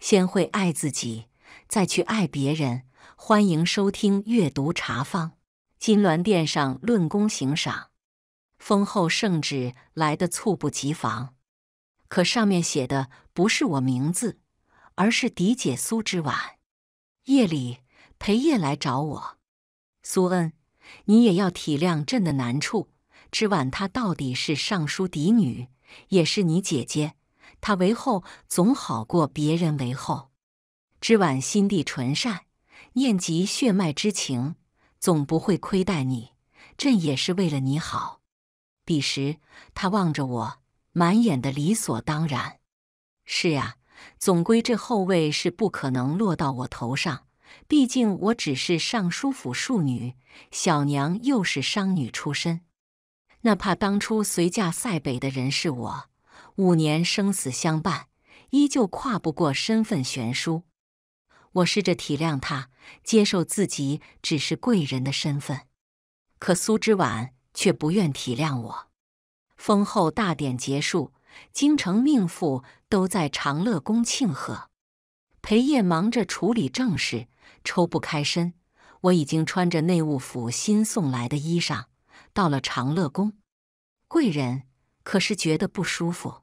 先会爱自己，再去爱别人。欢迎收听《阅读茶坊》。金銮殿上论功行赏，丰厚圣旨来的猝不及防。可上面写的不是我名字，而是嫡姐苏之婉。夜里裴夜来找我，苏恩，你也要体谅朕的难处。之晚她到底是尚书嫡女，也是你姐姐。他为后总好过别人为后。知晚心地纯善，念及血脉之情，总不会亏待你。朕也是为了你好。彼时，他望着我，满眼的理所当然。是呀，总归这后位是不可能落到我头上。毕竟我只是尚书府庶女，小娘又是商女出身。那怕当初随嫁塞北的人是我。五年生死相伴，依旧跨不过身份悬殊。我试着体谅他，接受自己只是贵人的身份，可苏之晚却不愿体谅我。封后大典结束，京城命妇都在长乐宫庆贺。裴烨忙着处理正事，抽不开身。我已经穿着内务府新送来的衣裳，到了长乐宫。贵人可是觉得不舒服？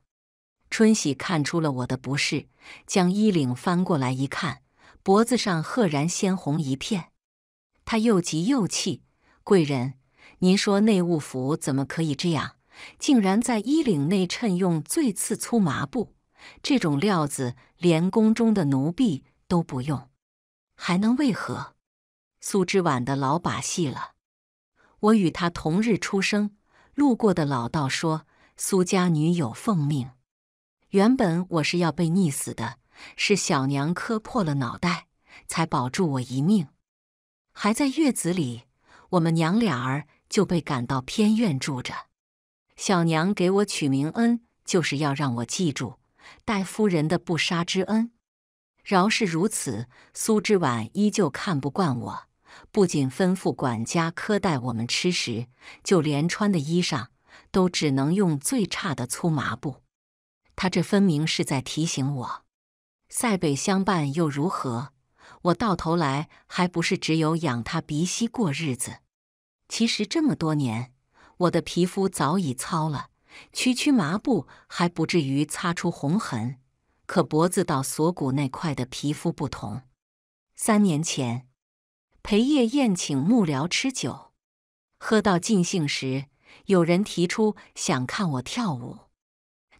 春喜看出了我的不适，将衣领翻过来一看，脖子上赫然鲜红一片。他又急又气：“贵人，您说内务府怎么可以这样？竟然在衣领内衬用最次粗麻布，这种料子连宫中的奴婢都不用，还能为何？苏之婉的老把戏了。我与他同日出生，路过的老道说，苏家女有奉命。”原本我是要被溺死的，是小娘磕破了脑袋，才保住我一命。还在月子里，我们娘俩儿就被赶到偏院住着。小娘给我取名恩，就是要让我记住戴夫人的不杀之恩。饶是如此，苏之婉依旧看不惯我，不仅吩咐管家苛待我们吃食，就连穿的衣裳都只能用最差的粗麻布。他这分明是在提醒我，塞北相伴又如何？我到头来还不是只有仰他鼻息过日子。其实这么多年，我的皮肤早已糙了，区区麻布还不至于擦出红痕。可脖子到锁骨那块的皮肤不同。三年前，裴夜宴请幕僚吃酒，喝到尽兴时，有人提出想看我跳舞。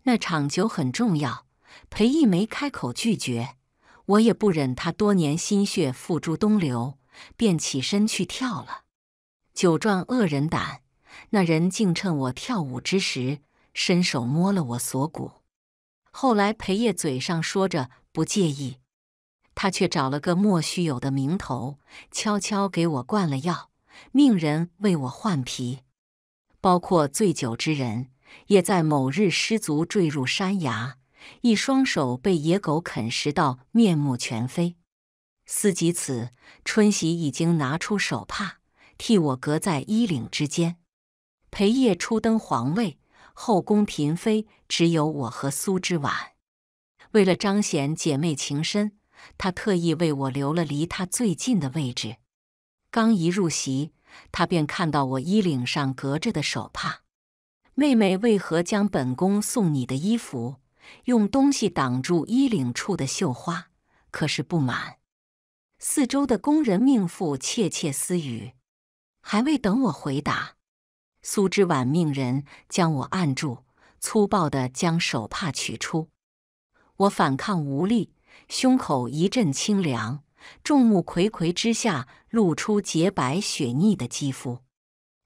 那场酒很重要，裴义没开口拒绝，我也不忍他多年心血付诸东流，便起身去跳了。酒壮恶人胆，那人竟趁我跳舞之时，伸手摸了我锁骨。后来裴业嘴上说着不介意，他却找了个莫须有的名头，悄悄给我灌了药，命人为我换皮，包括醉酒之人。也在某日失足坠入山崖，一双手被野狗啃食到面目全非。思及此，春喜已经拿出手帕替我隔在衣领之间。裴夜初登皇位，后宫嫔妃只有我和苏之婉。为了彰显姐妹情深，他特意为我留了离他最近的位置。刚一入席，他便看到我衣领上隔着的手帕。妹妹为何将本宫送你的衣服用东西挡住衣领处的绣花？可是不满？四周的宫人命妇窃窃私语。还未等我回答，苏之婉命人将我按住，粗暴地将手帕取出。我反抗无力，胸口一阵清凉。众目睽睽之下，露出洁白雪腻的肌肤。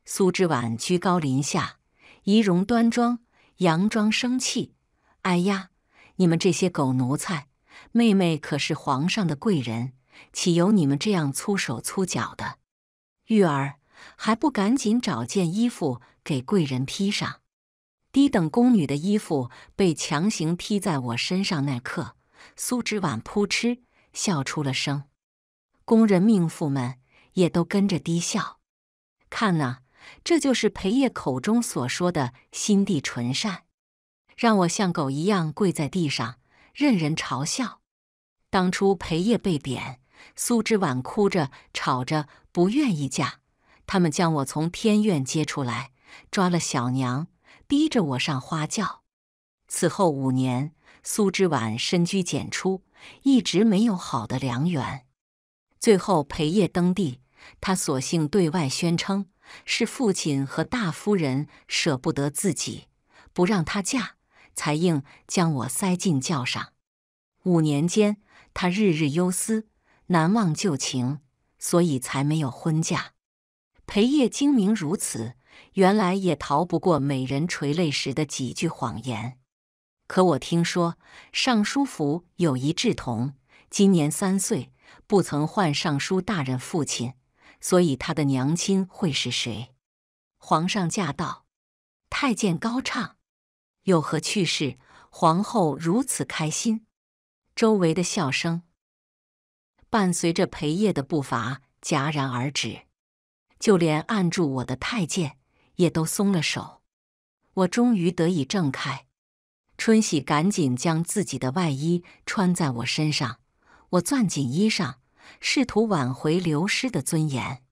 苏之婉居高临下。仪容端庄，佯装生气。哎呀，你们这些狗奴才！妹妹可是皇上的贵人，岂有你们这样粗手粗脚的？玉儿，还不赶紧找件衣服给贵人披上！低等宫女的衣服被强行披在我身上那刻，苏之婉扑哧笑出了声，宫人命妇们也都跟着低笑。看呐！这就是裴业口中所说的心地纯善，让我像狗一样跪在地上，任人嘲笑。当初裴业被贬，苏之婉哭着吵着不愿意嫁，他们将我从天院接出来，抓了小娘，逼着我上花轿。此后五年，苏之婉深居简出，一直没有好的良缘。最后裴业登帝，他索性对外宣称。是父亲和大夫人舍不得自己，不让她嫁，才硬将我塞进轿上。五年间，他日日忧思，难忘旧情，所以才没有婚嫁。裴业精明如此，原来也逃不过美人垂泪时的几句谎言。可我听说尚书府有一稚童，今年三岁，不曾唤尚书大人父亲。所以他的娘亲会是谁？皇上驾到！太监高唱，有何趣事？皇后如此开心，周围的笑声伴随着裴烨的步伐戛然而止，就连按住我的太监也都松了手。我终于得以挣开，春喜赶紧将自己的外衣穿在我身上，我攥紧衣裳。试图挽回流失的尊严。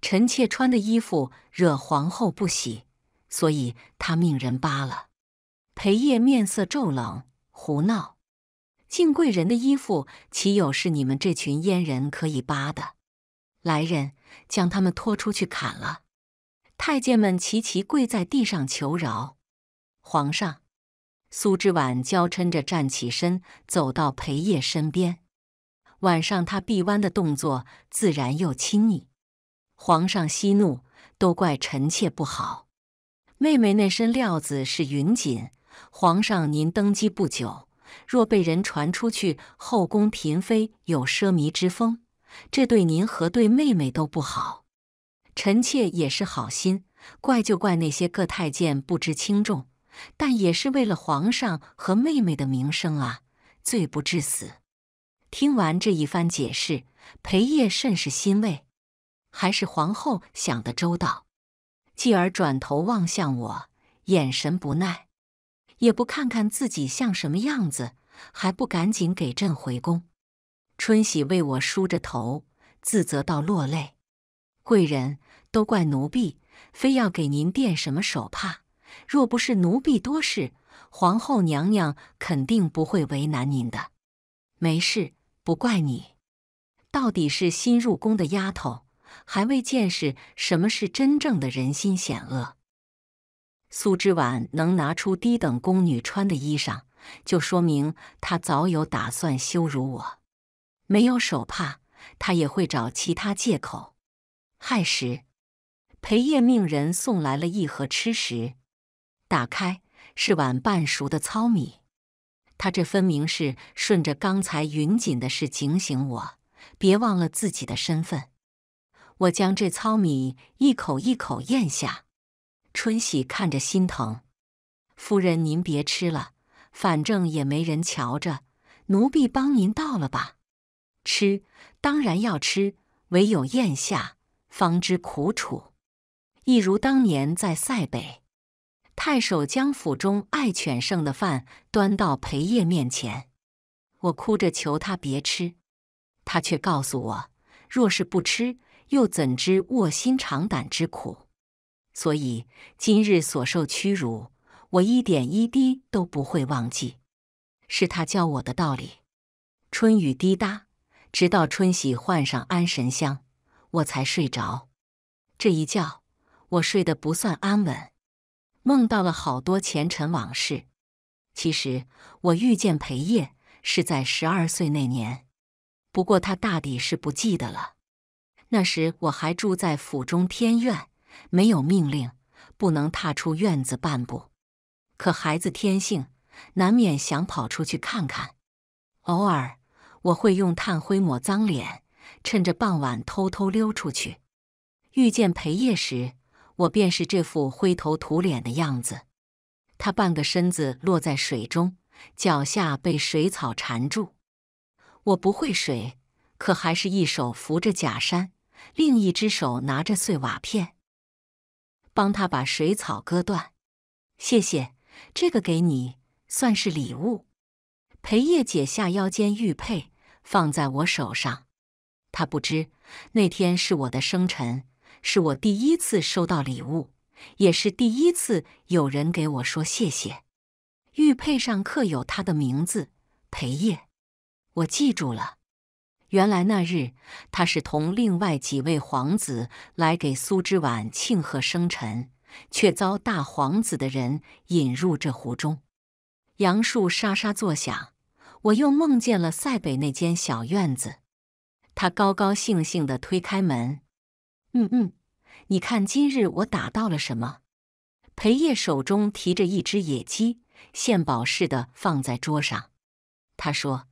臣妾穿的衣服惹皇后不喜，所以她命人扒了。裴烨面色骤冷，胡闹！敬贵人的衣服岂有是你们这群阉人可以扒的？来人，将他们拖出去砍了！太监们齐齐跪在地上求饶。皇上，苏之婉娇嗔着站起身，走到裴烨身边。晚上，他臂弯的动作自然又亲昵。皇上息怒，都怪臣妾不好。妹妹那身料子是云锦，皇上您登基不久，若被人传出去后宫嫔妃有奢靡之风，这对您和对妹妹都不好。臣妾也是好心，怪就怪那些个太监不知轻重，但也是为了皇上和妹妹的名声啊，罪不至死。听完这一番解释，裴夜甚是欣慰，还是皇后想得周到。继而转头望向我，眼神不耐，也不看看自己像什么样子，还不赶紧给朕回宫。春喜为我梳着头，自责到落泪。贵人都怪奴婢，非要给您垫什么手帕。若不是奴婢多事，皇后娘娘肯定不会为难您的。没事。不怪你，到底是新入宫的丫头，还未见识什么是真正的人心险恶。苏之婉能拿出低等宫女穿的衣裳，就说明她早有打算羞辱我。没有手帕，她也会找其他借口。亥时，裴夜命人送来了一盒吃食，打开是碗半熟的糙米。他这分明是顺着刚才云锦的事警醒我，别忘了自己的身份。我将这糙米一口一口咽下。春喜看着心疼，夫人您别吃了，反正也没人瞧着，奴婢帮您倒了吧。吃，当然要吃，唯有咽下，方知苦楚。一如当年在塞北。太守将府中爱犬剩的饭端到裴夜面前，我哭着求他别吃，他却告诉我：若是不吃，又怎知卧薪尝胆之苦？所以今日所受屈辱，我一点一滴都不会忘记。是他教我的道理。春雨滴答，直到春喜换上安神香，我才睡着。这一觉，我睡得不算安稳。梦到了好多前尘往事。其实我遇见裴烨是在十二岁那年，不过他大抵是不记得了。那时我还住在府中天院，没有命令不能踏出院子半步。可孩子天性，难免想跑出去看看。偶尔我会用炭灰抹脏脸，趁着傍晚偷偷溜出去，遇见裴烨时。我便是这副灰头土脸的样子，他半个身子落在水中，脚下被水草缠住。我不会水，可还是一手扶着假山，另一只手拿着碎瓦片，帮他把水草割断。谢谢，这个给你，算是礼物。裴叶解下腰间玉佩，放在我手上。他不知那天是我的生辰。是我第一次收到礼物，也是第一次有人给我说谢谢。玉佩上刻有他的名字裴烨，我记住了。原来那日他是同另外几位皇子来给苏之婉庆贺生辰，却遭大皇子的人引入这湖中。杨树沙沙作响，我又梦见了塞北那间小院子。他高高兴兴地推开门。嗯嗯，你看今日我打到了什么？裴叶手中提着一只野鸡，献宝似的放在桌上。他说：“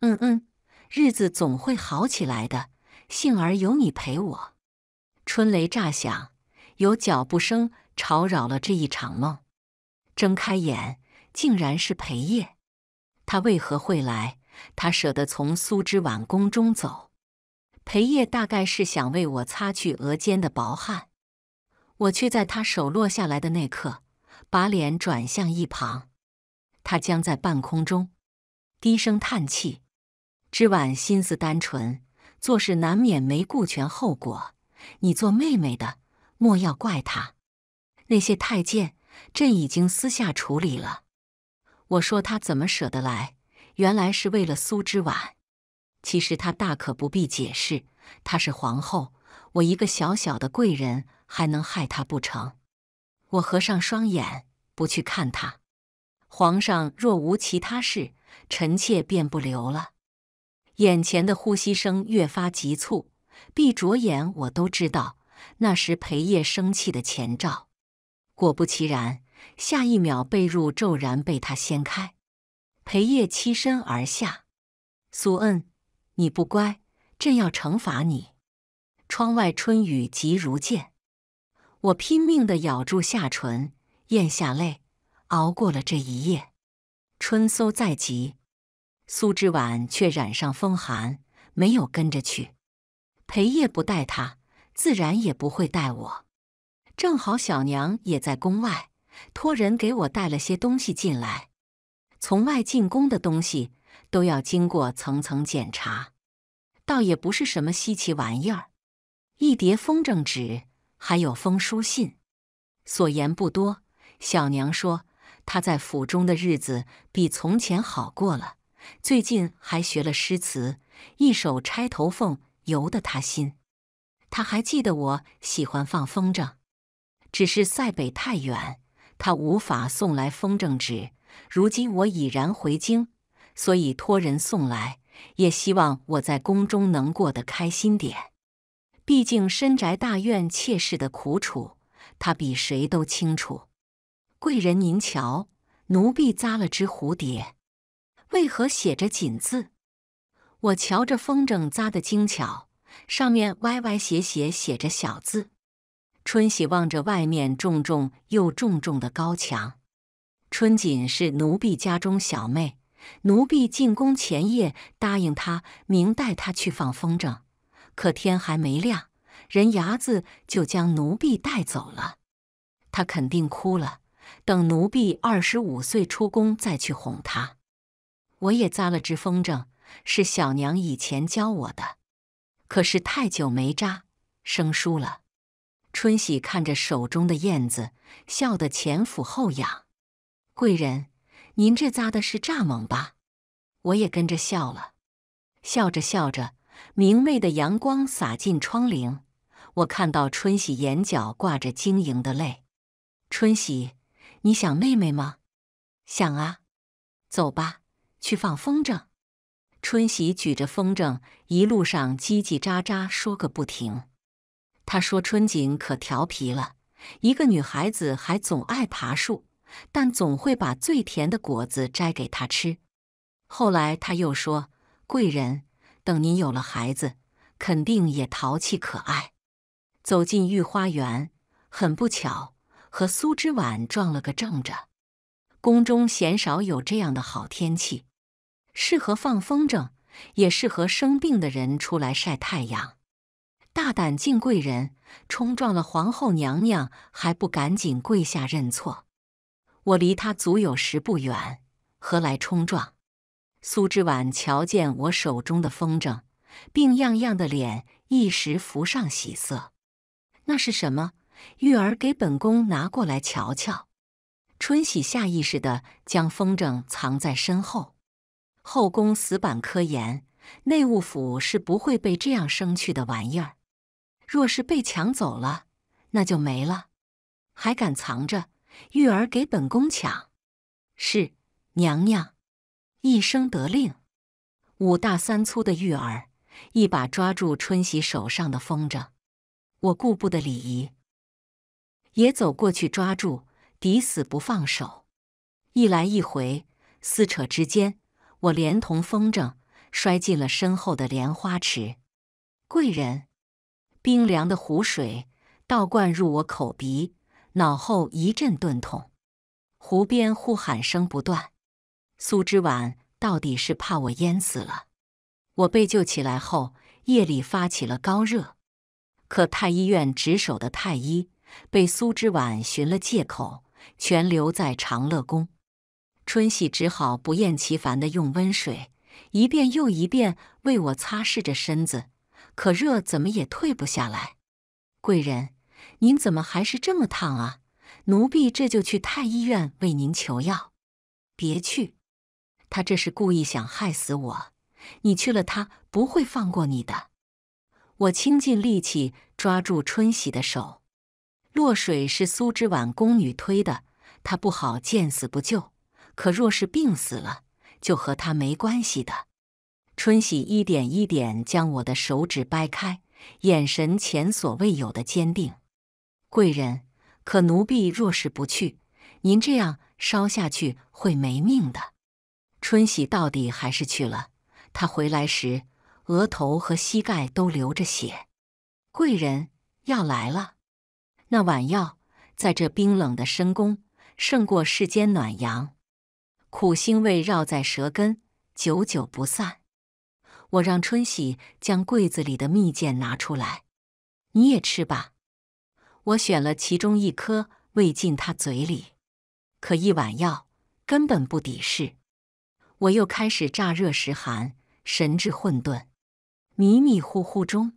嗯嗯，日子总会好起来的，幸而有你陪我。”春雷乍响，有脚步声吵扰了这一场梦。睁开眼，竟然是裴叶。他为何会来？他舍得从苏之婉宫中走？裴夜大概是想为我擦去额间的薄汗，我却在他手落下来的那刻，把脸转向一旁。他僵在半空中，低声叹气。知晚心思单纯，做事难免没顾全后果。你做妹妹的，莫要怪他。那些太监，朕已经私下处理了。我说他怎么舍得来，原来是为了苏之婉。其实他大可不必解释，她是皇后，我一个小小的贵人还能害她不成？我合上双眼，不去看她。皇上若无其他事，臣妾便不留了。眼前的呼吸声越发急促，闭着眼我都知道，那时裴夜生气的前兆。果不其然，下一秒被褥骤然被他掀开，裴夜栖身而下，苏恩。你不乖，朕要惩罚你。窗外春雨急如箭，我拼命地咬住下唇，咽下泪，熬过了这一夜。春搜在即，苏之婉却染上风寒，没有跟着去。裴夜不带他，自然也不会带我。正好小娘也在宫外，托人给我带了些东西进来，从外进宫的东西。都要经过层层检查，倒也不是什么稀奇玩意儿。一叠风筝纸，还有封书信，所言不多。小娘说她在府中的日子比从前好过了，最近还学了诗词，一首《钗头凤》由得她心。他还记得我喜欢放风筝，只是塞北太远，他无法送来风筝纸。如今我已然回京。所以托人送来，也希望我在宫中能过得开心点。毕竟深宅大院妾室的苦楚，她比谁都清楚。贵人您瞧，奴婢扎了只蝴蝶，为何写着锦字？我瞧着风筝扎的精巧，上面歪歪斜斜写着小字。春喜望着外面重重又重重的高墙，春锦是奴婢家中小妹。奴婢进宫前夜答应他，明带他去放风筝。可天还没亮，人牙子就将奴婢带走了。他肯定哭了。等奴婢二十五岁出宫再去哄他。我也扎了只风筝，是小娘以前教我的，可是太久没扎，生疏了。春喜看着手中的燕子，笑得前俯后仰。贵人。您这扎的是蚱蜢吧？我也跟着笑了，笑着笑着，明媚的阳光洒进窗棂，我看到春喜眼角挂着晶莹的泪。春喜，你想妹妹吗？想啊。走吧，去放风筝。春喜举着风筝，一路上叽叽喳喳说个不停。他说：“春景可调皮了，一个女孩子还总爱爬树。”但总会把最甜的果子摘给他吃。后来他又说：“贵人，等您有了孩子，肯定也淘气可爱。”走进御花园，很不巧和苏之婉撞了个正着。宫中鲜少有这样的好天气，适合放风筝，也适合生病的人出来晒太阳。大胆敬贵人，冲撞了皇后娘娘，还不赶紧跪下认错？我离他足有十步远，何来冲撞？苏之婉瞧见我手中的风筝，病殃殃的脸一时浮上喜色。那是什么？玉儿给本宫拿过来瞧瞧。春喜下意识的将风筝藏在身后。后宫死板科研，内务府是不会被这样生趣的玩意儿。若是被抢走了，那就没了。还敢藏着？玉儿给本宫抢，是娘娘一声得令。五大三粗的玉儿一把抓住春喜手上的风筝，我顾不得礼仪，也走过去抓住，抵死不放手。一来一回，撕扯之间，我连同风筝摔进了身后的莲花池。贵人，冰凉的湖水倒灌入我口鼻。脑后一阵钝痛，湖边呼喊声不断。苏之婉到底是怕我淹死了。我被救起来后，夜里发起了高热。可太医院值守的太医被苏之婉寻了借口，全留在长乐宫。春喜只好不厌其烦的用温水一遍又一遍为我擦拭着身子，可热怎么也退不下来。贵人。您怎么还是这么烫啊？奴婢这就去太医院为您求药。别去，他这是故意想害死我。你去了，他不会放过你的。我倾尽力气抓住春喜的手。落水是苏之婉宫女推的，她不好见死不救。可若是病死了，就和她没关系的。春喜一点一点将我的手指掰开，眼神前所未有的坚定。贵人，可奴婢若是不去，您这样烧下去会没命的。春喜到底还是去了。他回来时，额头和膝盖都流着血。贵人要来了，那碗药在这冰冷的深宫，胜过世间暖阳。苦腥味绕在舌根，久久不散。我让春喜将柜子里的蜜饯拿出来，你也吃吧。我选了其中一颗，喂进他嘴里。可一碗药根本不抵事。我又开始乍热时寒，神志混沌，迷迷糊糊中，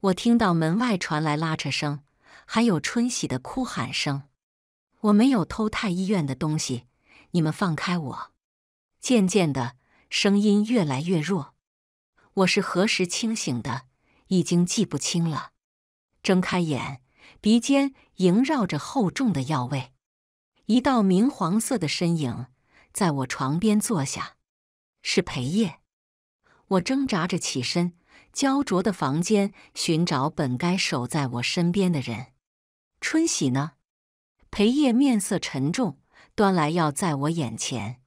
我听到门外传来拉扯声，还有春喜的哭喊声。我没有偷太医院的东西，你们放开我！渐渐的声音越来越弱。我是何时清醒的？已经记不清了。睁开眼，鼻尖萦绕着厚重的药味，一道明黄色的身影在我床边坐下，是裴叶。我挣扎着起身，焦灼的房间寻找本该守在我身边的人。春喜呢？裴叶面色沉重，端来药在我眼前，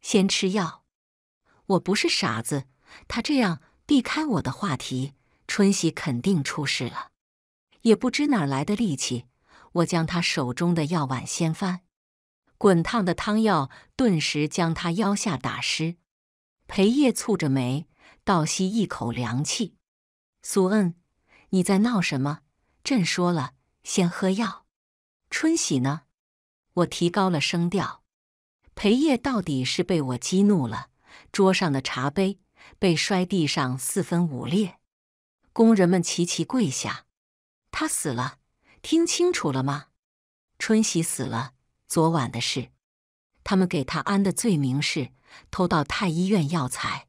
先吃药。我不是傻子，他这样避开我的话题，春喜肯定出事了。也不知哪来的力气，我将他手中的药碗掀翻，滚烫的汤药顿时将他腰下打湿。裴烨蹙着眉，倒吸一口凉气：“苏恩，你在闹什么？朕说了，先喝药。”春喜呢？我提高了声调。裴烨到底是被我激怒了，桌上的茶杯被摔地上，四分五裂。工人们齐齐跪下。他死了，听清楚了吗？春喜死了，昨晚的事，他们给他安的罪名是偷盗太医院药材。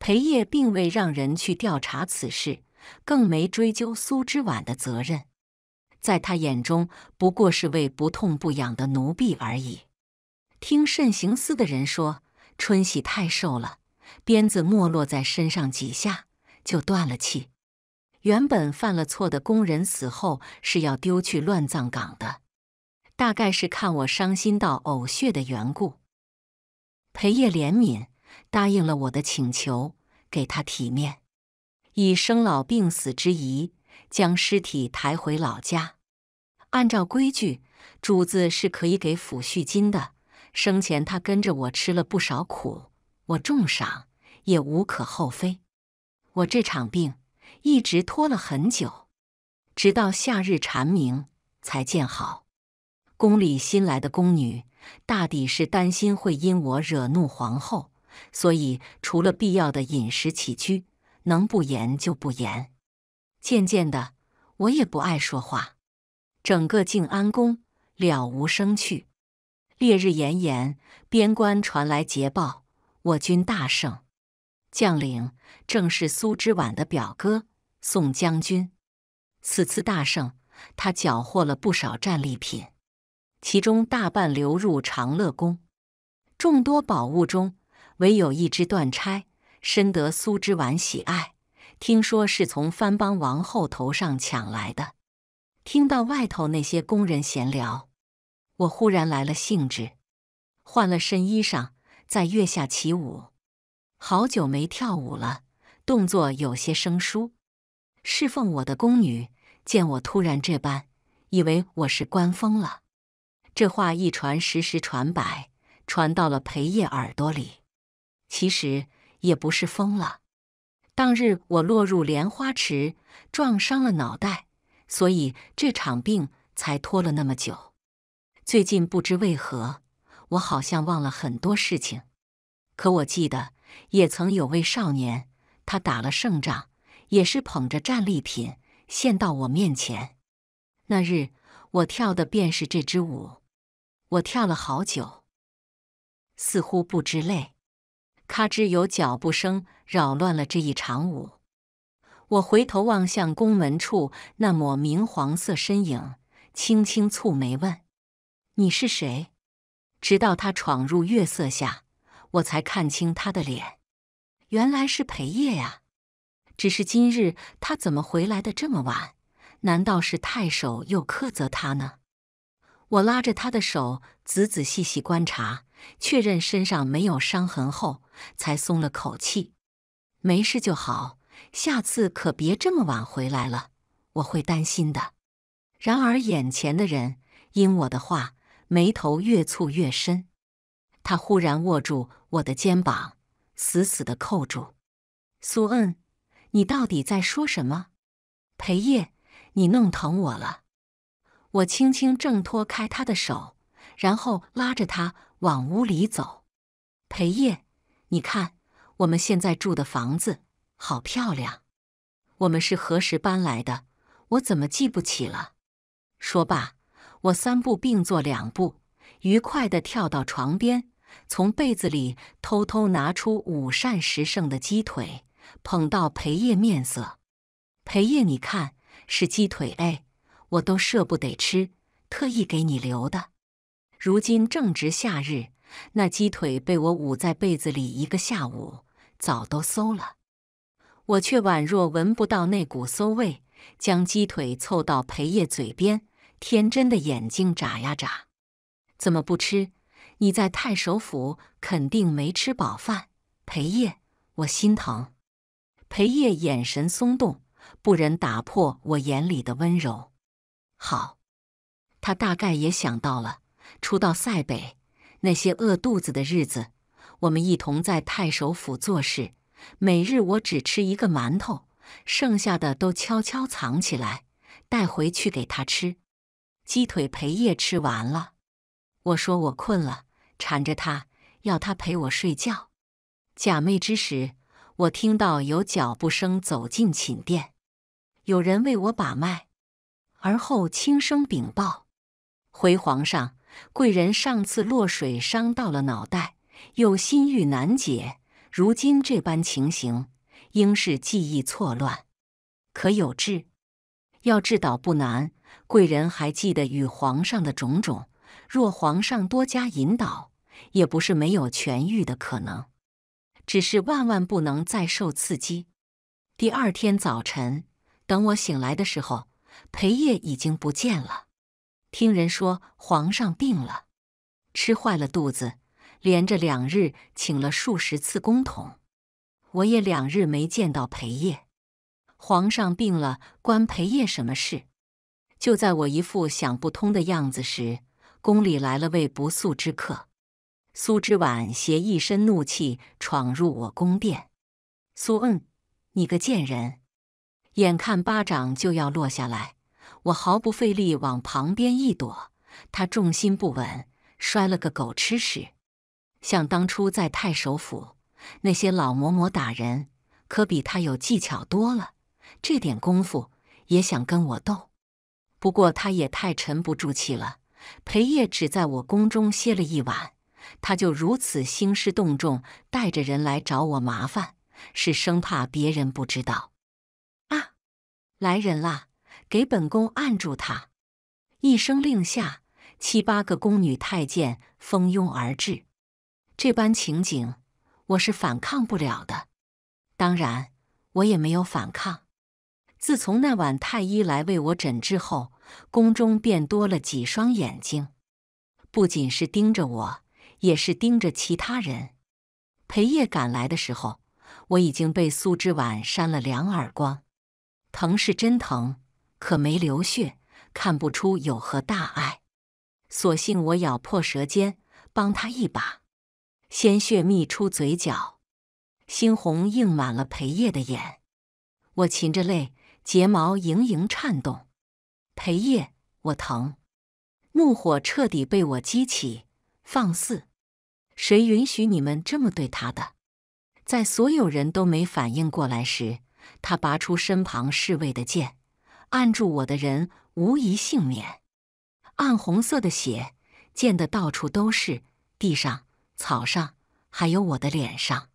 裴业并未让人去调查此事，更没追究苏之晚的责任，在他眼中不过是位不痛不痒的奴婢而已。听慎刑司的人说，春喜太瘦了，鞭子没落在身上几下就断了气。原本犯了错的工人死后是要丢去乱葬岗的，大概是看我伤心到呕血的缘故。裴业怜悯，答应了我的请求，给他体面，以生老病死之仪将尸体抬回老家。按照规矩，主子是可以给抚恤金的。生前他跟着我吃了不少苦，我重赏也无可厚非。我这场病。一直拖了很久，直到夏日蝉鸣才建好。宫里新来的宫女大抵是担心会因我惹怒皇后，所以除了必要的饮食起居，能不严就不严。渐渐的，我也不爱说话，整个静安宫了无生趣。烈日炎炎，边关传来捷报，我军大胜，将领正是苏之婉的表哥。宋将军此次大胜，他缴获了不少战利品，其中大半流入长乐宫。众多宝物中，唯有一支断钗深得苏之婉喜爱，听说是从番邦王后头上抢来的。听到外头那些宫人闲聊，我忽然来了兴致，换了身衣裳，在月下起舞。好久没跳舞了，动作有些生疏。侍奉我的宫女见我突然这般，以为我是官疯了。这话一传十，十传百，传到了裴夜耳朵里。其实也不是疯了。当日我落入莲花池，撞伤了脑袋，所以这场病才拖了那么久。最近不知为何，我好像忘了很多事情。可我记得，也曾有位少年，他打了胜仗。也是捧着战利品献到我面前。那日我跳的便是这支舞，我跳了好久，似乎不知累。咔吱，有脚步声扰乱了这一场舞。我回头望向宫门处那抹明黄色身影，轻轻蹙眉问：“你是谁？”直到他闯入月色下，我才看清他的脸，原来是裴夜呀。只是今日他怎么回来的这么晚？难道是太守又苛责他呢？我拉着他的手，仔仔细细观察，确认身上没有伤痕后，才松了口气。没事就好，下次可别这么晚回来了，我会担心的。然而，眼前的人因我的话，眉头越蹙越深。他忽然握住我的肩膀，死死的扣住。苏恩。你到底在说什么，裴叶？你弄疼我了。我轻轻挣脱开他的手，然后拉着他往屋里走。裴叶，你看我们现在住的房子好漂亮。我们是何时搬来的？我怎么记不起了？说罢，我三步并作两步，愉快的跳到床边，从被子里偷偷拿出午膳时剩的鸡腿。捧到裴叶面色，裴叶，你看是鸡腿哎，我都舍不得吃，特意给你留的。如今正值夏日，那鸡腿被我捂在被子里一个下午，早都馊了。我却宛若闻不到那股馊味，将鸡腿凑到裴叶嘴边，天真的眼睛眨呀眨。怎么不吃？你在太守府肯定没吃饱饭，裴叶，我心疼。裴夜眼神松动，不忍打破我眼里的温柔。好，他大概也想到了，初到塞北那些饿肚子的日子，我们一同在太守府做事，每日我只吃一个馒头，剩下的都悄悄藏起来，带回去给他吃。鸡腿裴夜吃完了，我说我困了，缠着他要他陪我睡觉，假寐之时。我听到有脚步声走进寝殿，有人为我把脉，而后轻声禀报：“回皇上，贵人上次落水伤到了脑袋，又心郁难解，如今这般情形，应是记忆错乱。可有治？要治倒不难，贵人还记得与皇上的种种，若皇上多加引导，也不是没有痊愈的可能。”只是万万不能再受刺激。第二天早晨，等我醒来的时候，裴烨已经不见了。听人说，皇上病了，吃坏了肚子，连着两日请了数十次公桶。我也两日没见到裴烨。皇上病了，关裴烨什么事？就在我一副想不通的样子时，宫里来了位不速之客。苏之婉携一身怒气闯入我宫殿。苏恩，你个贱人！眼看巴掌就要落下来，我毫不费力往旁边一躲，他重心不稳，摔了个狗吃屎。想当初在太守府，那些老嬷嬷打人可比他有技巧多了，这点功夫也想跟我斗？不过他也太沉不住气了。裴夜只在我宫中歇了一晚。他就如此兴师动众，带着人来找我麻烦，是生怕别人不知道啊！来人啦，给本宫按住他！一声令下，七八个宫女太监蜂拥而至。这般情景，我是反抗不了的。当然，我也没有反抗。自从那晚太医来为我诊治后，宫中便多了几双眼睛，不仅是盯着我。也是盯着其他人。裴叶赶来的时候，我已经被苏之婉扇了两耳光，疼是真疼，可没流血，看不出有何大碍。索性我咬破舌尖，帮他一把，鲜血溢出嘴角，猩红映满了裴叶的眼。我噙着泪，睫毛盈盈颤动。裴叶，我疼。怒火彻底被我激起，放肆。谁允许你们这么对他的？在所有人都没反应过来时，他拔出身旁侍卫的剑，按住我的人无一幸免。暗红色的血溅得到处都是，地上、草上，还有我的脸上。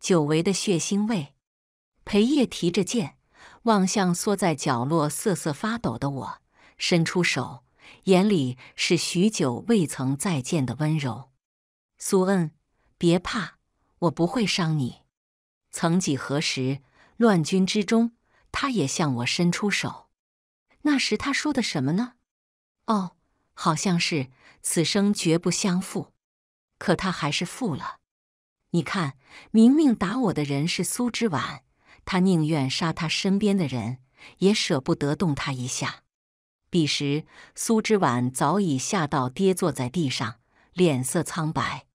久违的血腥味。裴夜提着剑，望向缩在角落瑟瑟发抖的我，伸出手，眼里是许久未曾再见的温柔。苏恩，别怕，我不会伤你。曾几何时，乱军之中，他也向我伸出手。那时他说的什么呢？哦，好像是“此生绝不相负”。可他还是负了。你看，明明打我的人是苏之晚，他宁愿杀他身边的人，也舍不得动他一下。彼时，苏之晚早已吓到跌坐在地上。脸色苍白，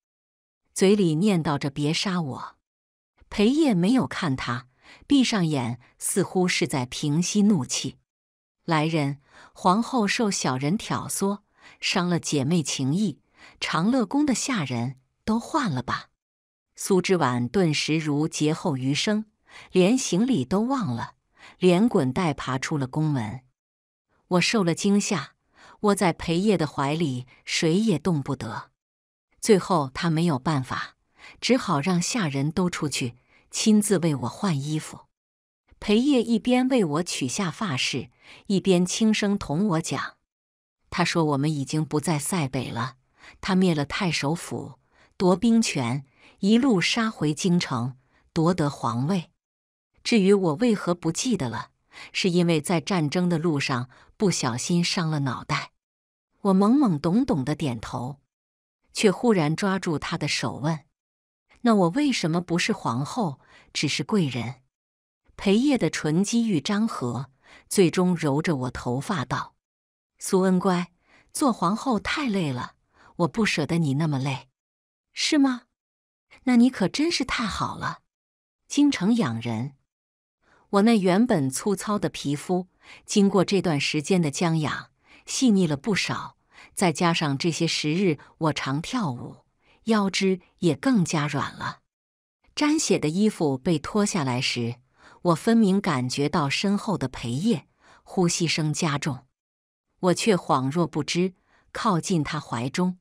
嘴里念叨着“别杀我”。裴烨没有看他，闭上眼，似乎是在平息怒气。来人，皇后受小人挑唆，伤了姐妹情谊，长乐宫的下人都换了吧。苏之婉顿时如劫后余生，连行礼都忘了，连滚带爬出了宫门。我受了惊吓，窝在裴烨的怀里，谁也动不得。最后，他没有办法，只好让下人都出去，亲自为我换衣服。裴烨一边为我取下发饰，一边轻声同我讲：“他说我们已经不在塞北了。他灭了太守府，夺兵权，一路杀回京城，夺得皇位。至于我为何不记得了，是因为在战争的路上不小心伤了脑袋。”我懵懵懂懂的点头。却忽然抓住他的手问：“那我为什么不是皇后，只是贵人？”裴夜的唇肌遇张合，最终揉着我头发道：“苏恩乖，做皇后太累了，我不舍得你那么累，是吗？那你可真是太好了。京城养人，我那原本粗糙的皮肤，经过这段时间的将养，细腻了不少。”再加上这些时日，我常跳舞，腰肢也更加软了。沾血的衣服被脱下来时，我分明感觉到身后的裴叶呼吸声加重，我却恍若不知，靠近他怀中，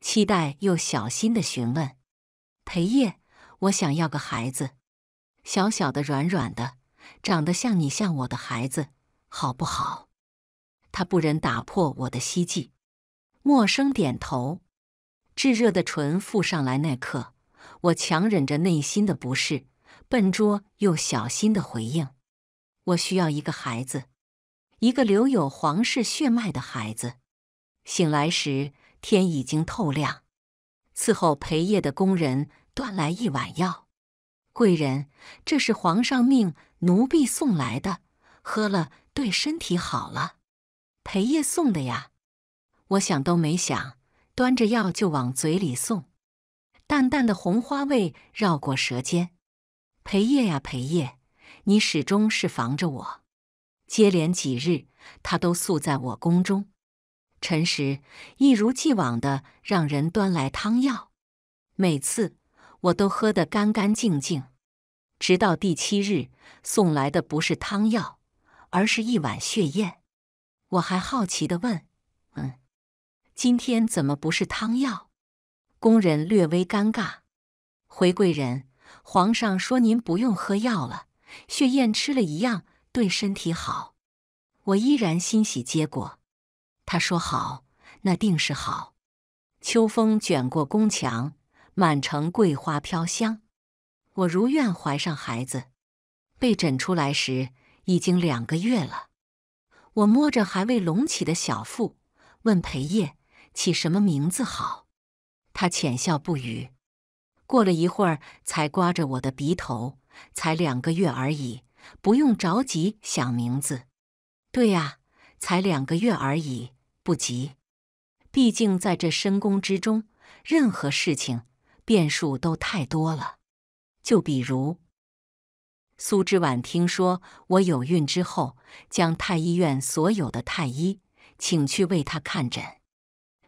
期待又小心的询问：“裴叶，我想要个孩子，小小的、软软的，长得像你像我的孩子，好不好？”他不忍打破我的希冀。陌生点头，炙热的唇覆上来那刻，我强忍着内心的不适，笨拙又小心的回应：“我需要一个孩子，一个留有皇室血脉的孩子。”醒来时，天已经透亮，伺候陪夜的工人端来一碗药：“贵人，这是皇上命奴婢送来的，喝了对身体好了。”陪夜送的呀。我想都没想，端着药就往嘴里送。淡淡的红花味绕过舌尖。裴夜呀，裴夜，你始终是防着我。接连几日，他都宿在我宫中。辰时，一如既往的让人端来汤药，每次我都喝得干干净净。直到第七日，送来的不是汤药，而是一碗血宴。我还好奇的问。今天怎么不是汤药？工人略微尴尬，回贵人，皇上说您不用喝药了，血燕吃了一样对身体好。我依然欣喜，接过他说：“好，那定是好。”秋风卷过宫墙，满城桂花飘香。我如愿怀上孩子，被诊出来时已经两个月了。我摸着还未隆起的小腹，问裴烨。起什么名字好？他浅笑不语，过了一会儿才刮着我的鼻头。才两个月而已，不用着急想名字。对呀，才两个月而已，不急。毕竟在这深宫之中，任何事情变数都太多了。就比如苏之婉听说我有孕之后，将太医院所有的太医请去为他看诊。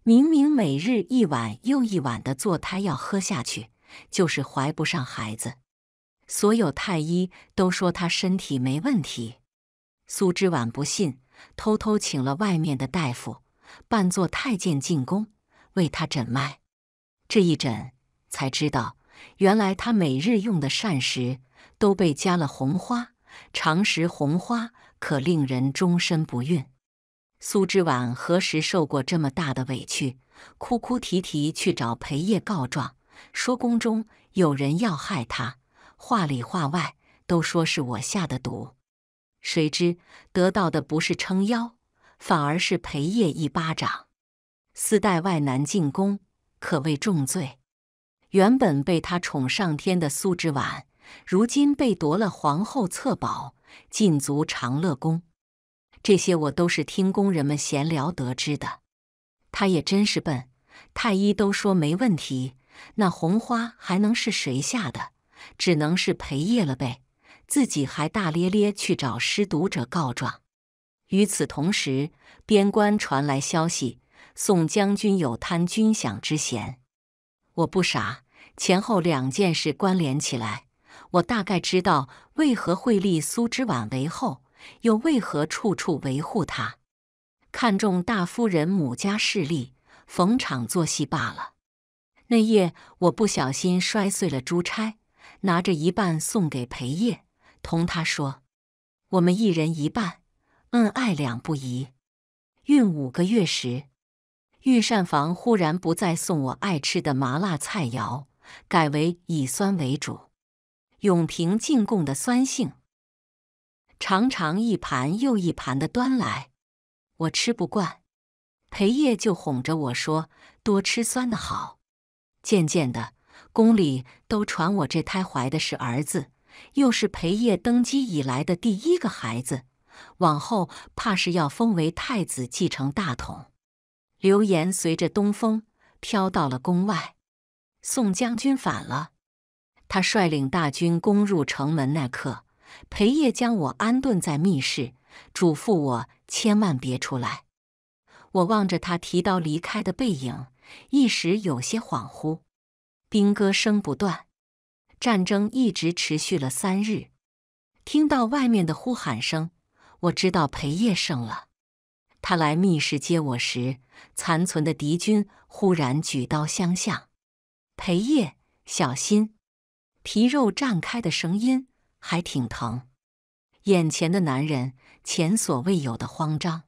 明明每日一碗又一碗的坐胎药喝下去，就是怀不上孩子。所有太医都说她身体没问题。苏之婉不信，偷偷请了外面的大夫，扮作太监进宫为她诊脉。这一诊才知道，原来她每日用的膳食都被加了红花。常食红花可令人终身不孕。苏之婉何时受过这么大的委屈？哭哭啼啼去找裴夜告状，说宫中有人要害她，话里话外都说是我下的毒。谁知得到的不是撑腰，反而是裴夜一巴掌。私带外男进宫，可谓重罪。原本被他宠上天的苏之婉，如今被夺了皇后册宝，禁足长乐宫。这些我都是听工人们闲聊得知的。他也真是笨，太医都说没问题，那红花还能是谁下的？只能是裴夜了呗。自己还大咧咧去找失毒者告状。与此同时，边关传来消息，宋将军有贪军饷之嫌。我不傻，前后两件事关联起来，我大概知道为何会立苏之婉为后。又为何处处维护他？看中大夫人母家势力，逢场作戏罢了。那夜我不小心摔碎了珠钗，拿着一半送给裴业，同他说：“我们一人一半，恩爱两不疑。”孕五个月时，御膳房忽然不再送我爱吃的麻辣菜肴，改为以酸为主。永平进贡的酸杏。常常一盘又一盘的端来，我吃不惯，裴烨就哄着我说：“多吃酸的好。”渐渐的，宫里都传我这胎怀的是儿子，又是裴烨登基以来的第一个孩子，往后怕是要封为太子，继承大统。流言随着东风飘到了宫外，宋将军反了，他率领大军攻入城门那刻。裴叶将我安顿在密室，嘱咐我千万别出来。我望着他提刀离开的背影，一时有些恍惚。兵歌声不断，战争一直持续了三日。听到外面的呼喊声，我知道裴叶胜了。他来密室接我时，残存的敌军忽然举刀相向。裴叶，小心！皮肉绽开的声音。还挺疼，眼前的男人前所未有的慌张。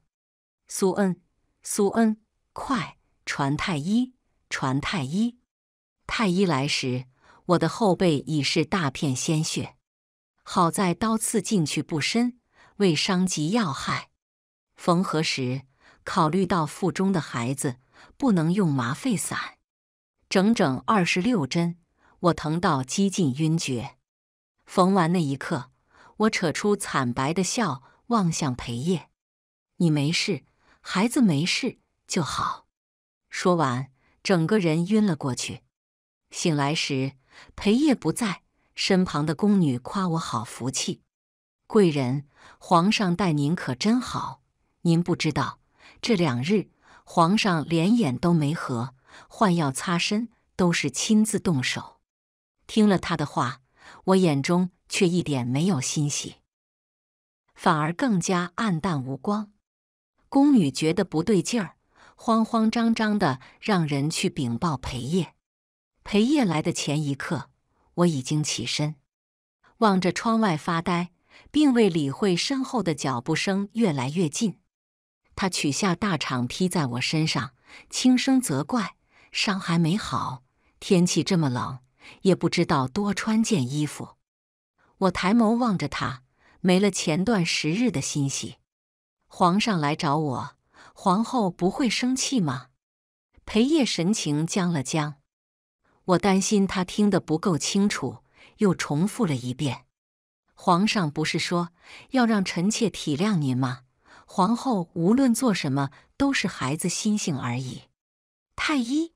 苏恩，苏恩，快传太医，传太医！太医来时，我的后背已是大片鲜血。好在刀刺进去不深，未伤及要害。缝合时，考虑到腹中的孩子，不能用麻沸散。整整二十六针，我疼到几近晕厥。缝完那一刻，我扯出惨白的笑，望向裴烨：“你没事，孩子没事就好。”说完，整个人晕了过去。醒来时，裴烨不在，身旁的宫女夸我好福气：“贵人，皇上待您可真好。您不知道，这两日皇上连眼都没合，换药、擦身都是亲自动手。”听了他的话。我眼中却一点没有欣喜，反而更加暗淡无光。宫女觉得不对劲儿，慌慌张张的让人去禀报裴夜。裴夜来的前一刻，我已经起身，望着窗外发呆，并未理会身后的脚步声越来越近。他取下大氅披在我身上，轻声责怪：“伤还没好，天气这么冷。”也不知道多穿件衣服。我抬眸望着他，没了前段时日的欣喜。皇上来找我，皇后不会生气吗？裴夜神情僵了僵，我担心他听得不够清楚，又重复了一遍：“皇上不是说要让臣妾体谅您吗？皇后无论做什么，都是孩子心性而已。”太医，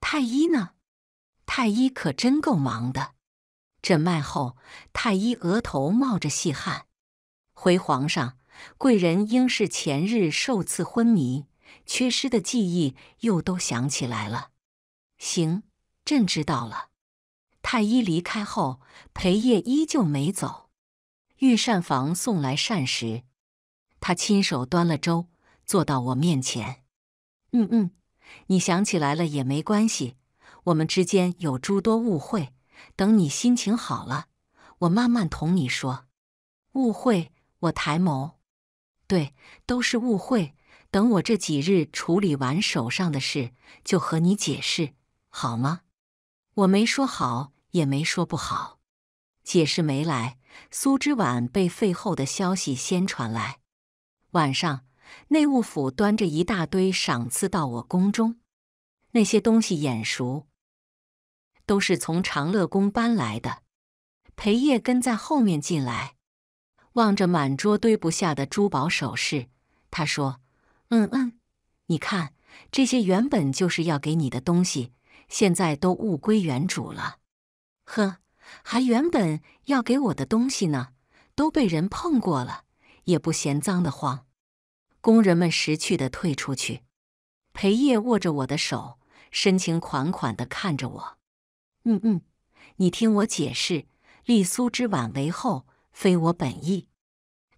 太医呢？太医可真够忙的。诊脉后，太医额头冒着细汗。回皇上，贵人应是前日受刺昏迷，缺失的记忆又都想起来了。行，朕知道了。太医离开后，裴夜依旧没走。御膳房送来膳食，他亲手端了粥，坐到我面前。嗯嗯，你想起来了也没关系。我们之间有诸多误会，等你心情好了，我慢慢同你说。误会，我抬眸，对，都是误会。等我这几日处理完手上的事，就和你解释，好吗？我没说好，也没说不好。解释没来，苏之婉被废后的消息先传来。晚上，内务府端着一大堆赏赐到我宫中，那些东西眼熟。都是从长乐宫搬来的。裴叶跟在后面进来，望着满桌堆不下的珠宝首饰，他说：“嗯嗯，你看，这些原本就是要给你的东西，现在都物归原主了。呵，还原本要给我的东西呢，都被人碰过了，也不嫌脏的慌。”工人们识趣的退出去。裴叶握着我的手，深情款款的看着我。嗯嗯，你听我解释，立苏之婉为后，非我本意。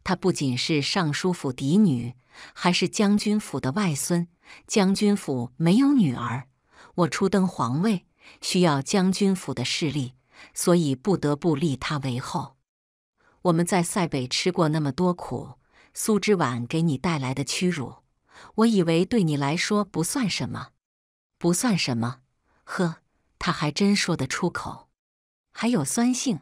她不仅是尚书府嫡女，还是将军府的外孙。将军府没有女儿，我初登皇位，需要将军府的势力，所以不得不立她为后。我们在塞北吃过那么多苦，苏之婉给你带来的屈辱，我以为对你来说不算什么，不算什么，呵。他还真说得出口。还有酸性，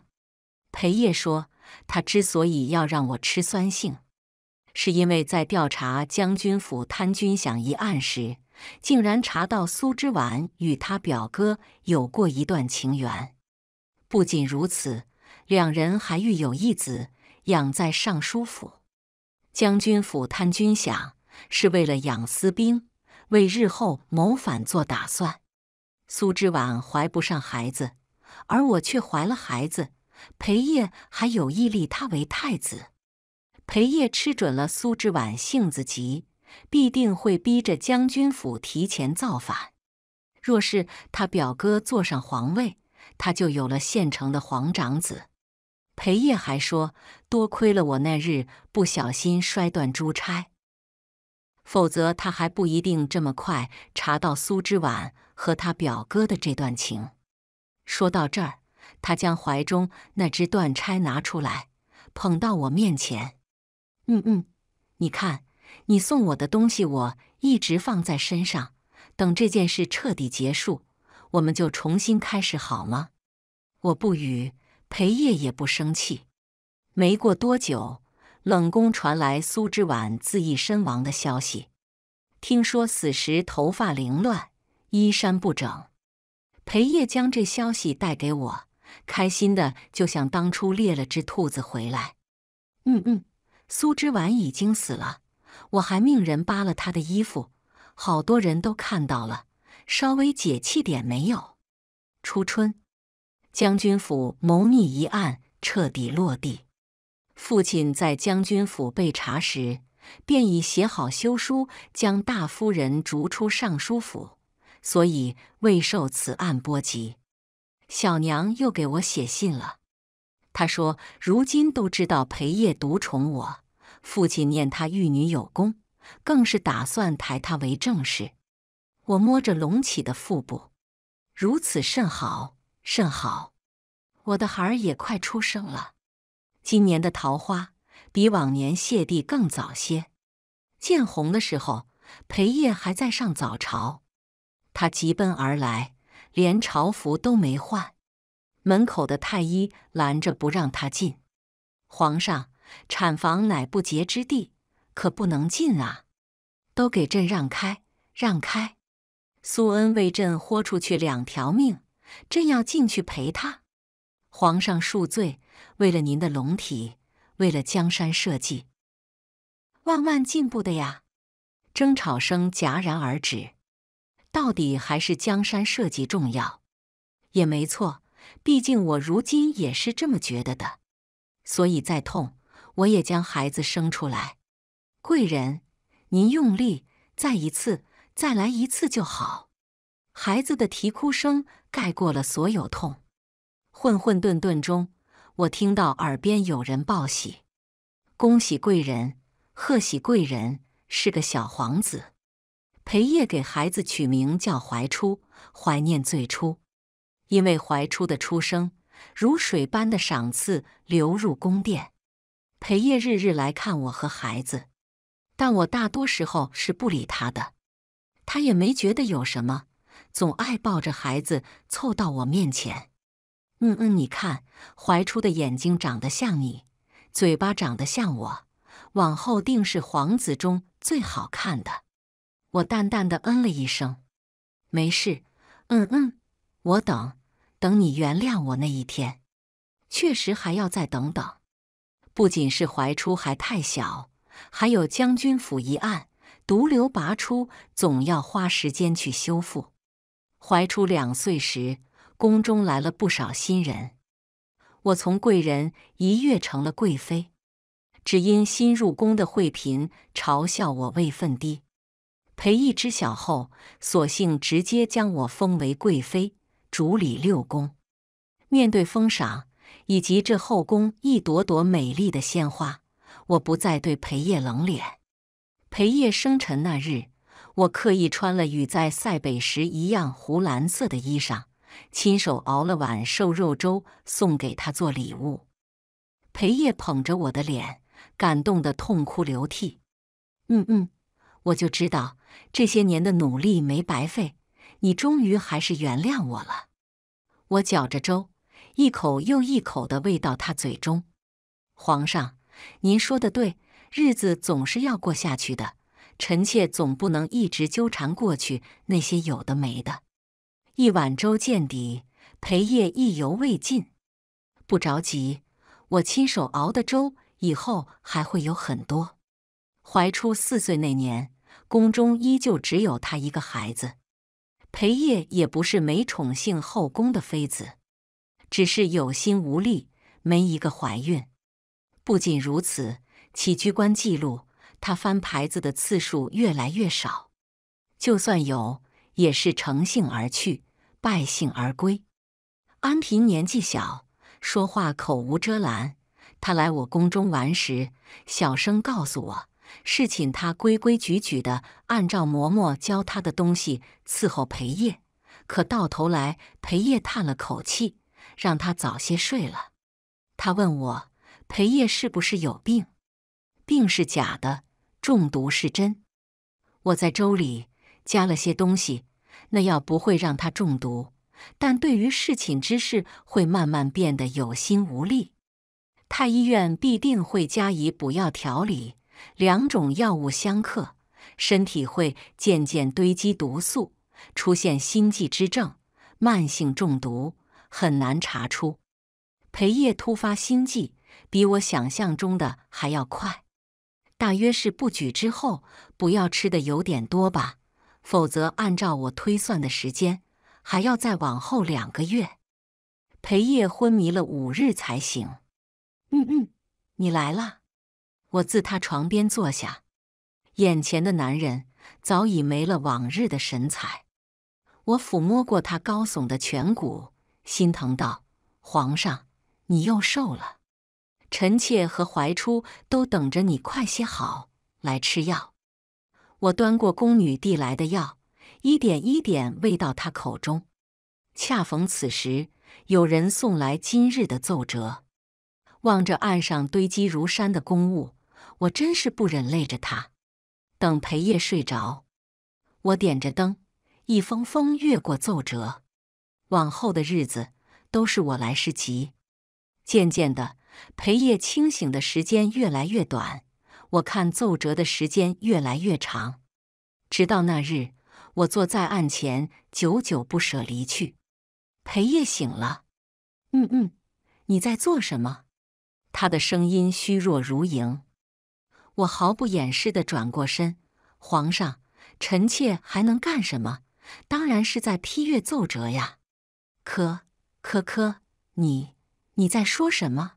裴叶说，他之所以要让我吃酸性，是因为在调查将军府贪军饷一案时，竟然查到苏之婉与他表哥有过一段情缘。不仅如此，两人还育有一子，养在尚书府。将军府贪军饷是为了养私兵，为日后谋反做打算。苏之婉怀不上孩子，而我却怀了孩子。裴夜还有意立他为太子。裴夜吃准了苏之婉性子急，必定会逼着将军府提前造反。若是他表哥坐上皇位，他就有了现成的皇长子。裴夜还说，多亏了我那日不小心摔断珠钗，否则他还不一定这么快查到苏之婉。和他表哥的这段情，说到这儿，他将怀中那只断钗拿出来，捧到我面前。嗯嗯，你看，你送我的东西我一直放在身上。等这件事彻底结束，我们就重新开始，好吗？我不语，裴烨也不生气。没过多久，冷宫传来苏之婉自缢身亡的消息，听说死时头发凌乱。衣衫不整，裴叶将这消息带给我，开心的就像当初猎了只兔子回来。嗯嗯，苏之婉已经死了，我还命人扒了他的衣服，好多人都看到了，稍微解气点没有？初春，将军府谋逆一案彻底落地，父亲在将军府被查时，便已写好休书，将大夫人逐出尚书府。所以未受此案波及，小娘又给我写信了。她说：“如今都知道裴业独宠我，父亲念他育女有功，更是打算抬他为正室。”我摸着隆起的腹部，如此甚好甚好。我的孩儿也快出生了。今年的桃花比往年谢帝更早些，见红的时候，裴业还在上早朝。他疾奔而来，连朝服都没换。门口的太医拦着不让他进。皇上，产房乃不洁之地，可不能进啊！都给朕让开，让开！素恩为朕豁出去两条命，朕要进去陪他。皇上恕罪，为了您的龙体，为了江山社稷，万万进不得呀！争吵声戛然而止。到底还是江山社稷重要，也没错。毕竟我如今也是这么觉得的，所以再痛，我也将孩子生出来。贵人，您用力，再一次，再来一次就好。孩子的啼哭声盖过了所有痛。混混沌沌中，我听到耳边有人报喜：“恭喜贵人，贺喜贵人，是个小皇子。”裴烨给孩子取名叫怀初，怀念最初，因为怀初的出生如水般的赏赐流入宫殿。裴烨日日来看我和孩子，但我大多时候是不理他的，他也没觉得有什么，总爱抱着孩子凑到我面前。嗯嗯，你看，怀初的眼睛长得像你，嘴巴长得像我，往后定是皇子中最好看的。我淡淡的嗯了一声，没事。嗯嗯，我等，等你原谅我那一天。确实还要再等等，不仅是怀初还太小，还有将军府一案，毒瘤拔出总要花时间去修复。怀初两岁时，宫中来了不少新人，我从贵人一跃成了贵妃，只因新入宫的惠嫔嘲笑我位分低。裴义知晓后，索性直接将我封为贵妃，主理六宫。面对封赏以及这后宫一朵朵美丽的鲜花，我不再对裴叶冷脸。裴叶生辰那日，我刻意穿了与在塞北时一样湖蓝色的衣裳，亲手熬了碗瘦肉粥送给他做礼物。裴叶捧着我的脸，感动得痛哭流涕。嗯嗯，我就知道。这些年的努力没白费，你终于还是原谅我了。我搅着粥，一口又一口的喂到他嘴中。皇上，您说的对，日子总是要过下去的，臣妾总不能一直纠缠过去那些有的没的。一碗粥见底，裴夜意犹未尽。不着急，我亲手熬的粥，以后还会有很多。怀初四岁那年。宫中依旧只有他一个孩子，裴业也不是没宠幸后宫的妃子，只是有心无力，没一个怀孕。不仅如此，起居官记录他翻牌子的次数越来越少，就算有，也是乘兴而去，败兴而归。安嫔年纪小，说话口无遮拦。他来我宫中玩时，小声告诉我。侍寝，他规规矩矩的，按照嬷嬷教他的东西伺候裴业。可到头来，裴业叹了口气，让他早些睡了。他问我，裴夜是不是有病？病是假的，中毒是真。我在粥里加了些东西，那药不会让他中毒，但对于侍寝之事，会慢慢变得有心无力。太医院必定会加以补药调理。两种药物相克，身体会渐渐堆积毒素，出现心悸之症，慢性中毒很难查出。裴叶突发心悸，比我想象中的还要快，大约是不举之后，不要吃的有点多吧，否则按照我推算的时间，还要再往后两个月。裴叶昏迷了五日才醒。嗯嗯，你来了。我自他床边坐下，眼前的男人早已没了往日的神采。我抚摸过他高耸的颧骨，心疼道：“皇上，你又瘦了。臣妾和怀初都等着你快些好来吃药。”我端过宫女递来的药，一点一点喂到他口中。恰逢此时，有人送来今日的奏折。望着案上堆积如山的公物，我真是不忍累着他。等裴夜睡着，我点着灯，一封封越过奏折。往后的日子都是我来时急。渐渐的，裴夜清醒的时间越来越短，我看奏折的时间越来越长。直到那日，我坐在案前，久久不舍离去。裴夜醒了，“嗯嗯，你在做什么？”他的声音虚弱如萤。我毫不掩饰地转过身，皇上，臣妾还能干什么？当然是在批阅奏折呀！可可可，你你在说什么？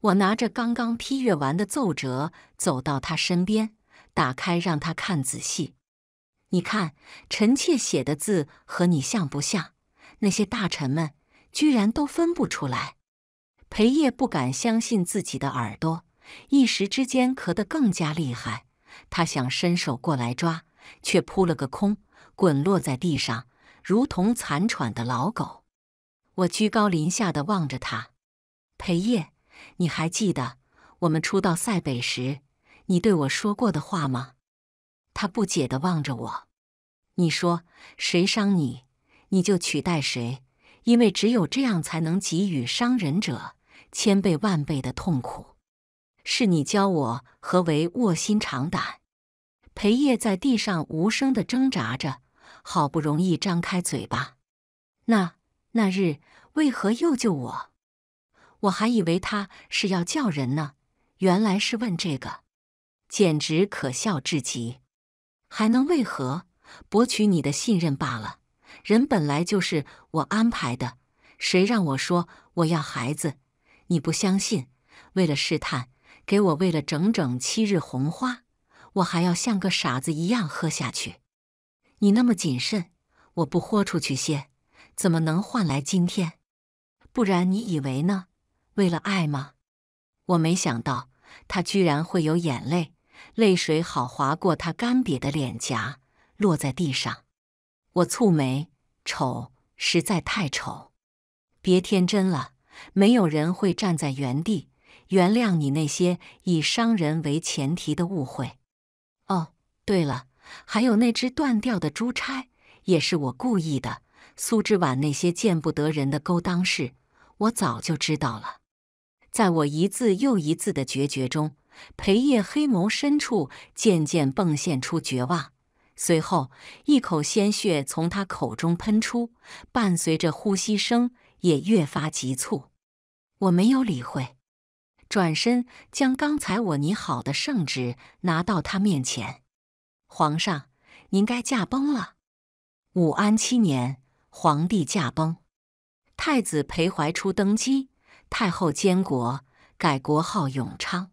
我拿着刚刚批阅完的奏折走到他身边，打开让他看仔细。你看，臣妾写的字和你像不像？那些大臣们居然都分不出来。裴烨不敢相信自己的耳朵。一时之间咳得更加厉害，他想伸手过来抓，却扑了个空，滚落在地上，如同残喘的老狗。我居高临下地望着他，裴叶，你还记得我们初到塞北时，你对我说过的话吗？他不解地望着我，你说谁伤你，你就取代谁，因为只有这样才能给予伤人者千倍万倍的痛苦。是你教我何为卧薪尝胆。裴夜在地上无声的挣扎着，好不容易张开嘴巴。那那日为何又救我？我还以为他是要叫人呢，原来是问这个，简直可笑至极。还能为何？博取你的信任罢了。人本来就是我安排的，谁让我说我要孩子，你不相信，为了试探。给我喂了整整七日红花，我还要像个傻子一样喝下去。你那么谨慎，我不豁出去些，怎么能换来今天？不然你以为呢？为了爱吗？我没想到他居然会有眼泪，泪水好划过他干瘪的脸颊，落在地上。我蹙眉，丑，实在太丑。别天真了，没有人会站在原地。原谅你那些以伤人为前提的误会。哦，对了，还有那只断掉的珠钗，也是我故意的。苏之婉那些见不得人的勾当事，我早就知道了。在我一字又一字的决绝中，裴夜黑眸深处渐渐迸现出绝望，随后一口鲜血从他口中喷出，伴随着呼吸声也越发急促。我没有理会。转身将刚才我拟好的圣旨拿到他面前，皇上，您该驾崩了。武安七年，皇帝驾崩，太子裴怀初登基，太后监国，改国号永昌。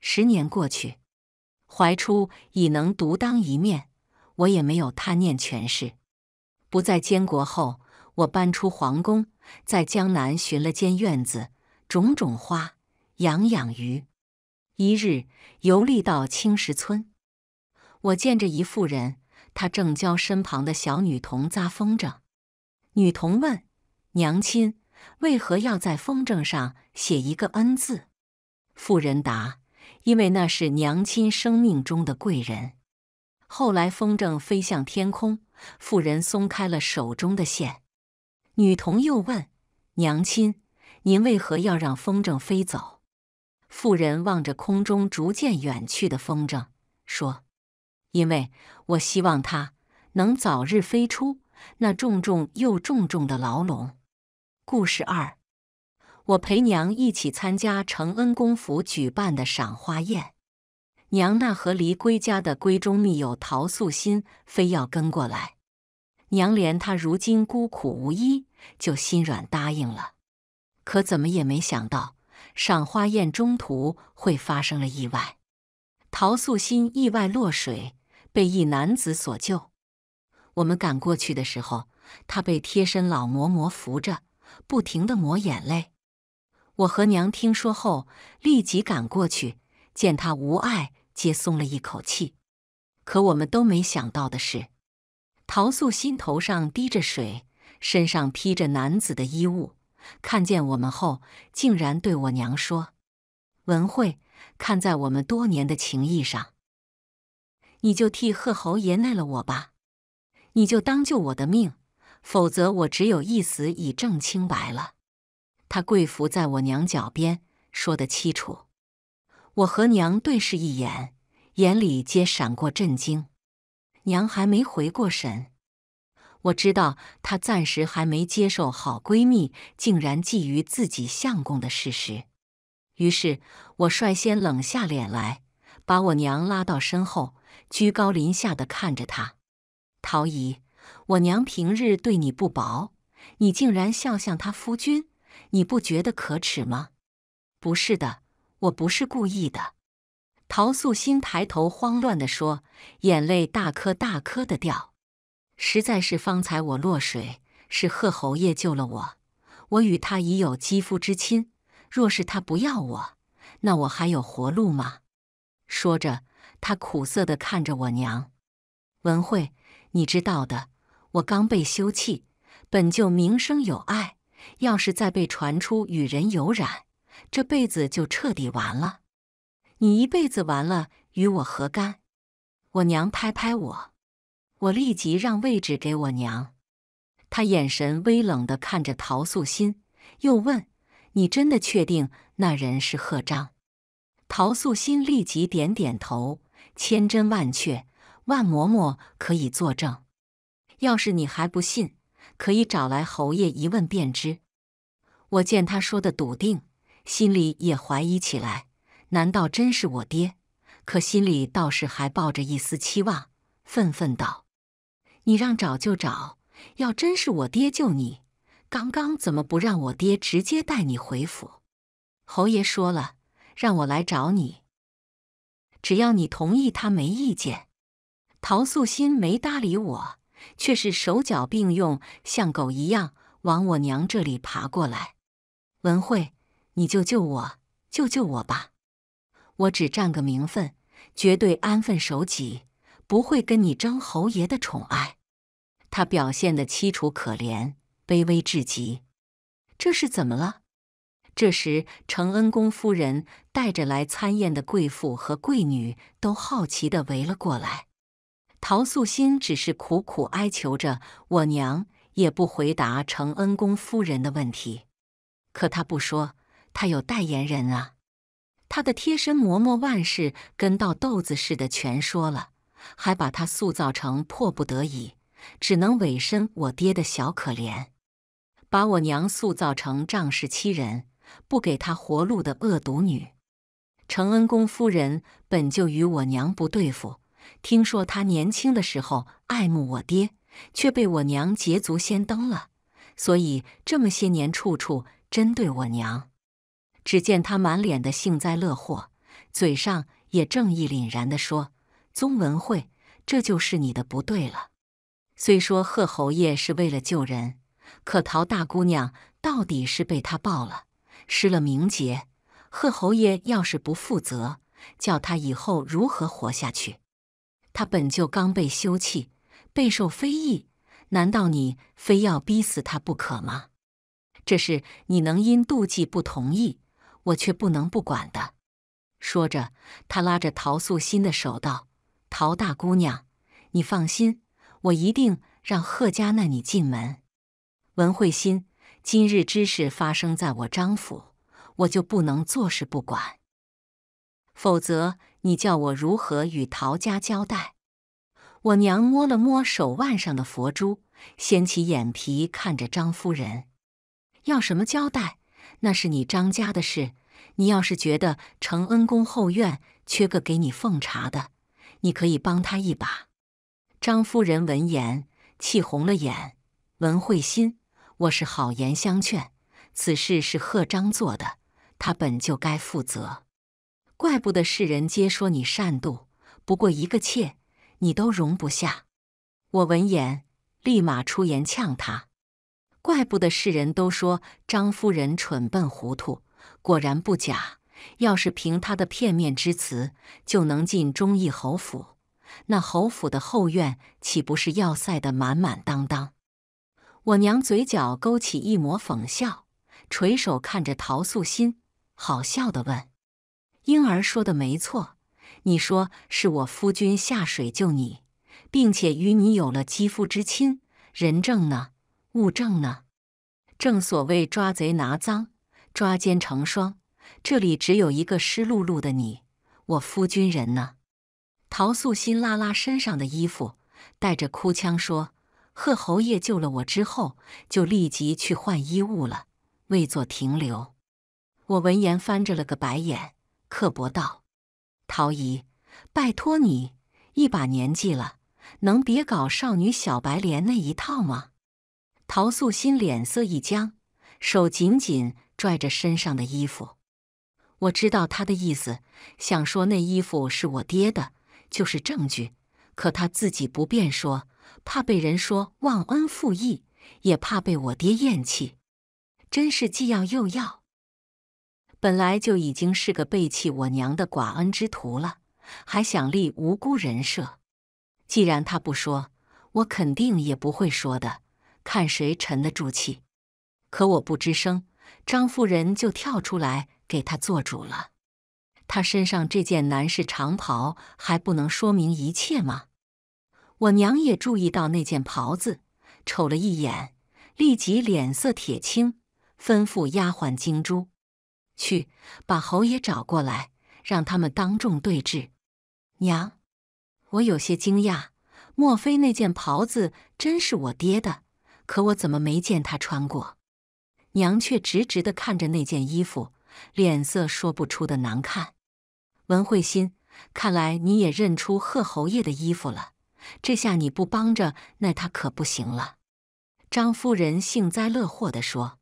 十年过去，怀初已能独当一面，我也没有贪念权势，不在监国后，我搬出皇宫，在江南寻了间院子，种种花。养养鱼。一日游历到青石村，我见着一妇人，她正教身旁的小女童扎风筝。女童问：“娘亲，为何要在风筝上写一个‘恩’字？”妇人答：“因为那是娘亲生命中的贵人。”后来风筝飞向天空，妇人松开了手中的线。女童又问：“娘亲，您为何要让风筝飞走？”妇人望着空中逐渐远去的风筝，说：“因为我希望它能早日飞出那重重又重重的牢笼。”故事二，我陪娘一起参加承恩公府举办的赏花宴，娘那和离归家的闺中密友陶素心非要跟过来，娘怜她如今孤苦无依，就心软答应了。可怎么也没想到。赏花宴中途会发生了意外，陶素心意外落水，被一男子所救。我们赶过去的时候，他被贴身老嬷嬷扶着，不停的抹眼泪。我和娘听说后，立即赶过去，见他无碍，皆松了一口气。可我们都没想到的是，陶素心头上滴着水，身上披着男子的衣物。看见我们后，竟然对我娘说：“文慧，看在我们多年的情谊上，你就替贺侯爷奈了我吧，你就当救我的命，否则我只有一死以证清白了。”他跪伏在我娘脚边，说得凄楚。我和娘对视一眼，眼里皆闪过震惊。娘还没回过神。我知道她暂时还没接受好闺蜜竟然觊觎自己相公的事实，于是我率先冷下脸来，把我娘拉到身后，居高临下的看着她。陶姨，我娘平日对你不薄，你竟然笑向她夫君，你不觉得可耻吗？不是的，我不是故意的。陶素心抬头慌乱地说，眼泪大颗大颗的掉。实在是方才我落水，是贺侯爷救了我。我与他已有肌肤之亲，若是他不要我，那我还有活路吗？说着，他苦涩地看着我娘。文慧，你知道的，我刚被休弃，本就名声有碍，要是再被传出与人有染，这辈子就彻底完了。你一辈子完了，与我何干？我娘拍拍我。我立即让位置给我娘，她眼神微冷地看着陶素心，又问：“你真的确定那人是贺章？”陶素心立即点点头：“千真万确，万嬷嬷可以作证。要是你还不信，可以找来侯爷一问便知。”我见他说的笃定，心里也怀疑起来：难道真是我爹？可心里倒是还抱着一丝期望，愤愤道。你让找就找，要真是我爹救你，刚刚怎么不让我爹直接带你回府？侯爷说了，让我来找你，只要你同意，他没意见。陶素心没搭理我，却是手脚并用，像狗一样往我娘这里爬过来。文慧，你救救我，救救我吧！我只占个名分，绝对安分守己，不会跟你争侯爷的宠爱。他表现的凄楚可怜，卑微至极，这是怎么了？这时，承恩公夫人带着来参宴的贵妇和贵女都好奇的围了过来。陶素心只是苦苦哀求着我娘，也不回答承恩公夫人的问题。可他不说，他有代言人啊，他的贴身嬷嬷万事跟倒豆子似的全说了，还把他塑造成迫不得已。只能委身我爹的小可怜，把我娘塑造成仗势欺人、不给他活路的恶毒女。承恩公夫人本就与我娘不对付，听说她年轻的时候爱慕我爹，却被我娘捷足先登了，所以这么些年处处针对我娘。只见他满脸的幸灾乐祸，嘴上也正义凛然地说：“宗文慧，这就是你的不对了。”虽说贺侯爷是为了救人，可陶大姑娘到底是被他抱了，失了名节。贺侯爷要是不负责，叫他以后如何活下去？他本就刚被休弃，备受非议，难道你非要逼死他不可吗？这是你能因妒忌不同意，我却不能不管的。说着，他拉着陶素心的手道：“陶大姑娘，你放心。”我一定让贺家那你进门，文慧心，今日之事发生在我张府，我就不能坐视不管，否则你叫我如何与陶家交代？我娘摸了摸手腕上的佛珠，掀起眼皮看着张夫人，要什么交代？那是你张家的事，你要是觉得承恩宫后院缺个给你奉茶的，你可以帮他一把。张夫人闻言，气红了眼。文慧心，我是好言相劝，此事是贺章做的，他本就该负责。怪不得世人皆说你善妒，不过一个妾，你都容不下。我闻言，立马出言呛他。怪不得世人都说张夫人蠢笨糊涂，果然不假。要是凭他的片面之词，就能进忠义侯府。那侯府的后院岂不是要塞得满满当当？我娘嘴角勾起一抹讽笑，垂手看着陶素心，好笑的问：“婴儿说的没错，你说是我夫君下水救你，并且与你有了肌肤之亲，人证呢？物证呢？正所谓抓贼拿赃，抓奸成双，这里只有一个湿漉漉的你，我夫君人呢？”陶素心拉拉身上的衣服，带着哭腔说：“贺侯爷救了我之后，就立即去换衣物了，未作停留。”我闻言翻着了个白眼，刻薄道：“陶姨，拜托你，一把年纪了，能别搞少女小白莲那一套吗？”陶素心脸色一僵，手紧紧拽着身上的衣服。我知道她的意思，想说那衣服是我爹的。就是证据，可他自己不便说，怕被人说忘恩负义，也怕被我爹厌弃，真是既要又要。本来就已经是个背弃我娘的寡恩之徒了，还想立无辜人设。既然他不说，我肯定也不会说的，看谁沉得住气。可我不吱声，张夫人就跳出来给他做主了。他身上这件男士长袍还不能说明一切吗？我娘也注意到那件袍子，瞅了一眼，立即脸色铁青，吩咐丫鬟金珠去把侯爷找过来，让他们当众对质。娘，我有些惊讶，莫非那件袍子真是我爹的？可我怎么没见他穿过？娘却直直的看着那件衣服，脸色说不出的难看。文慧心，看来你也认出贺侯爷的衣服了。这下你不帮着，那他可不行了。张夫人幸灾乐祸的说：“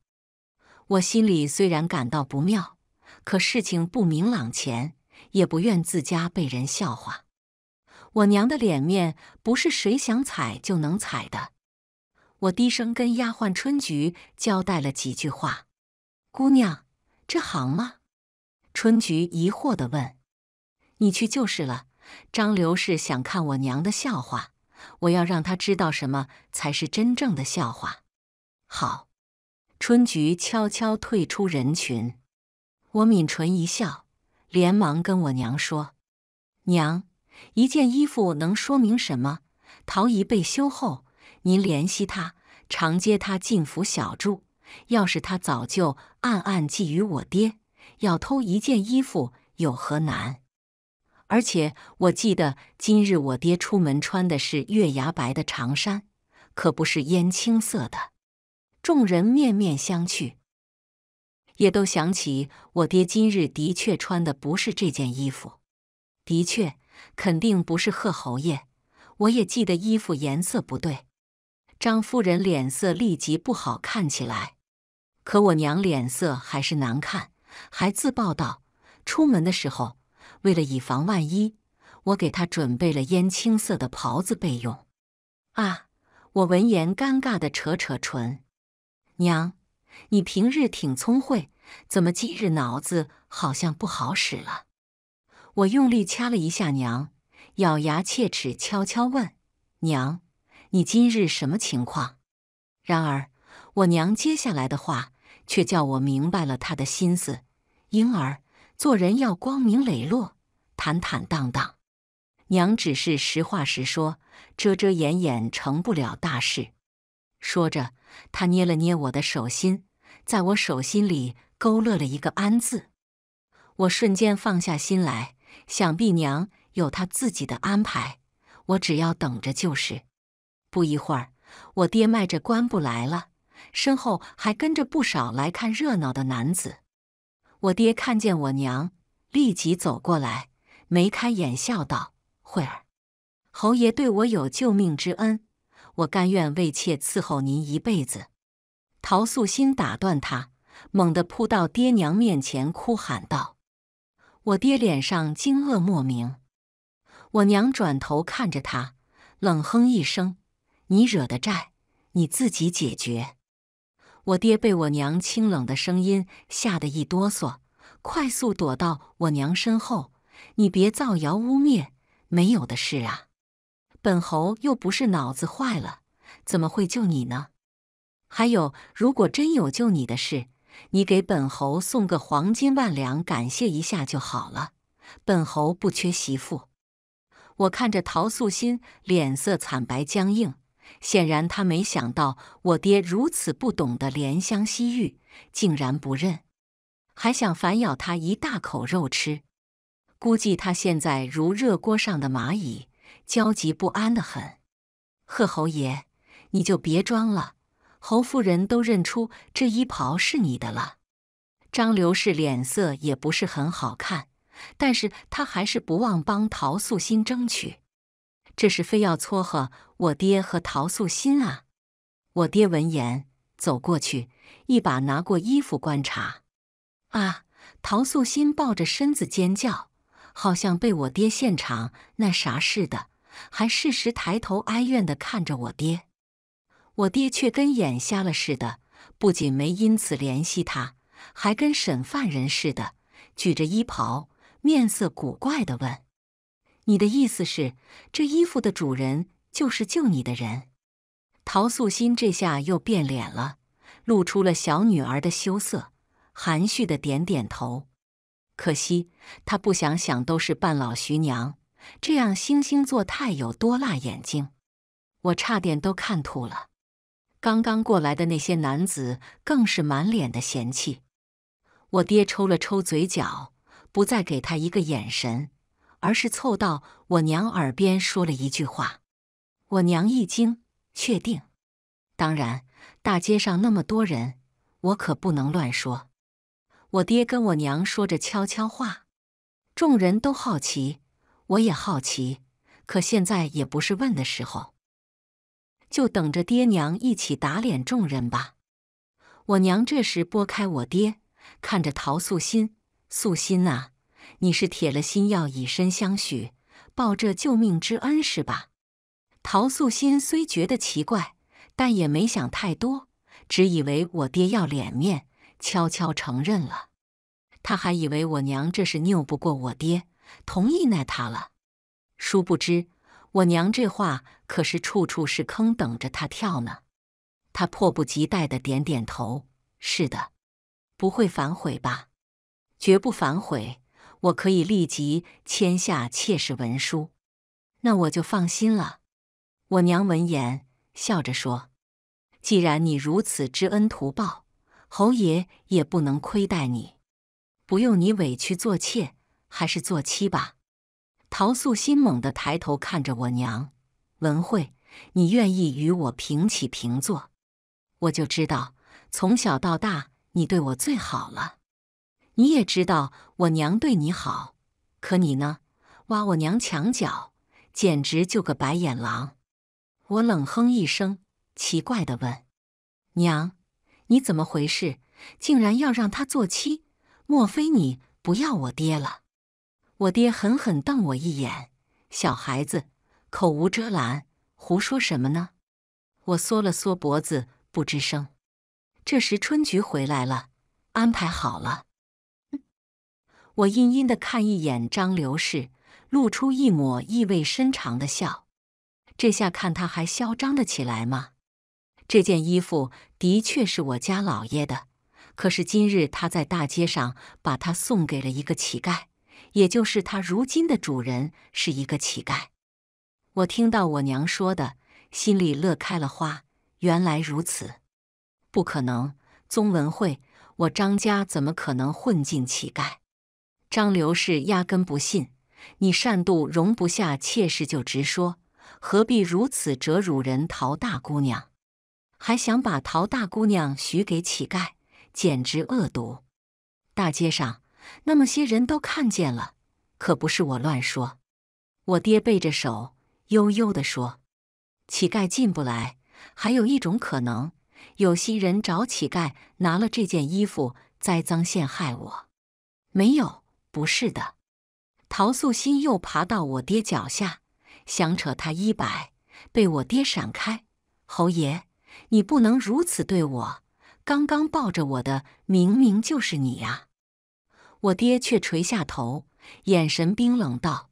我心里虽然感到不妙，可事情不明朗前，也不愿自家被人笑话。我娘的脸面不是谁想踩就能踩的。”我低声跟丫鬟春菊交代了几句话：“姑娘，这行吗？”春菊疑惑的问。你去就是了。张刘氏想看我娘的笑话，我要让他知道什么才是真正的笑话。好，春菊悄悄退出人群。我抿唇一笑，连忙跟我娘说：“娘，一件衣服能说明什么？陶姨被休后，您联系她，常接她进府小住。要是她早就暗暗觊觎我爹，要偷一件衣服有何难？”而且我记得今日我爹出门穿的是月牙白的长衫，可不是烟青色的。众人面面相觑，也都想起我爹今日的确穿的不是这件衣服，的确肯定不是贺侯爷。我也记得衣服颜色不对。张夫人脸色立即不好看起来，可我娘脸色还是难看，还自报道出门的时候。为了以防万一，我给他准备了烟青色的袍子备用。啊！我闻言尴尬地扯扯唇。娘，你平日挺聪慧，怎么今日脑子好像不好使了？我用力掐了一下娘，咬牙切齿，悄悄问：“娘，你今日什么情况？”然而，我娘接下来的话却叫我明白了他的心思。婴儿做人要光明磊落。坦坦荡荡，娘只是实话实说，遮遮掩掩成不了大事。说着，他捏了捏我的手心，在我手心里勾勒了一个安字。我瞬间放下心来，想必娘有她自己的安排，我只要等着就是。不一会儿，我爹迈着棺步来了，身后还跟着不少来看热闹的男子。我爹看见我娘，立即走过来。眉开眼笑道：“慧儿，侯爷对我有救命之恩，我甘愿为妾伺候您一辈子。”陶素心打断他，猛地扑到爹娘面前，哭喊道：“我爹脸上惊愕莫名，我娘转头看着他，冷哼一声：‘你惹的债，你自己解决。’我爹被我娘清冷的声音吓得一哆嗦，快速躲到我娘身后。”你别造谣污蔑，没有的事啊！本侯又不是脑子坏了，怎么会救你呢？还有，如果真有救你的事，你给本侯送个黄金万两，感谢一下就好了。本侯不缺媳妇。我看着陶素心脸色惨白僵硬，显然他没想到我爹如此不懂得怜香惜玉，竟然不认，还想反咬他一大口肉吃。估计他现在如热锅上的蚂蚁，焦急不安的很。贺侯爷，你就别装了，侯夫人都认出这衣袍是你的了。张刘氏脸色也不是很好看，但是他还是不忘帮陶素心争取。这是非要撮合我爹和陶素心啊！我爹闻言走过去，一把拿过衣服观察。啊！陶素心抱着身子尖叫。好像被我爹现场那啥似的，还适时抬头哀怨地看着我爹，我爹却跟眼瞎了似的，不仅没因此怜惜他，还跟审犯人似的，举着衣袍，面色古怪地问：“你的意思是，这衣服的主人就是救你的人？”陶素心这下又变脸了，露出了小女儿的羞涩，含蓄的点点头。可惜他不想想，都是半老徐娘，这样惺惺作态有多辣眼睛，我差点都看吐了。刚刚过来的那些男子更是满脸的嫌弃。我爹抽了抽嘴角，不再给他一个眼神，而是凑到我娘耳边说了一句话。我娘一惊，确定，当然，大街上那么多人，我可不能乱说。我爹跟我娘说着悄悄话，众人都好奇，我也好奇，可现在也不是问的时候，就等着爹娘一起打脸众人吧。我娘这时拨开我爹，看着陶素心：“素心啊，你是铁了心要以身相许，报这救命之恩是吧？”陶素心虽觉得奇怪，但也没想太多，只以为我爹要脸面。悄悄承认了，他还以为我娘这是拗不过我爹，同意奈他了。殊不知我娘这话可是处处是坑，等着他跳呢。他迫不及待的点点头：“是的，不会反悔吧？绝不反悔，我可以立即签下妾室文书，那我就放心了。”我娘闻言笑着说：“既然你如此知恩图报。”侯爷也不能亏待你，不用你委屈做妾，还是做妻吧。陶素心猛地抬头看着我娘，文慧，你愿意与我平起平坐？我就知道，从小到大你对我最好了。你也知道我娘对你好，可你呢？挖我娘墙角，简直就个白眼狼！我冷哼一声，奇怪的问：“娘。”你怎么回事？竟然要让他做妻？莫非你不要我爹了？我爹狠狠瞪我一眼：“小孩子口无遮拦，胡说什么呢？”我缩了缩脖子，不吱声。这时春菊回来了，安排好了。我阴阴的看一眼张刘氏，露出一抹意味深长的笑。这下看他还嚣张的起来吗？这件衣服的确是我家老爷的，可是今日他在大街上把它送给了一个乞丐，也就是他如今的主人是一个乞丐。我听到我娘说的，心里乐开了花。原来如此，不可能！宗文会，我张家怎么可能混进乞丐？张刘氏压根不信。你善妒，容不下妾室，就直说，何必如此折辱人？陶大姑娘。还想把陶大姑娘许给乞丐，简直恶毒！大街上那么些人都看见了，可不是我乱说。我爹背着手，悠悠地说：“乞丐进不来，还有一种可能，有些人找乞丐拿了这件衣服，栽赃陷害我。没有，不是的。”陶素心又爬到我爹脚下，想扯他衣摆，被我爹闪开。侯爷。你不能如此对我！刚刚抱着我的明明就是你呀！我爹却垂下头，眼神冰冷道：“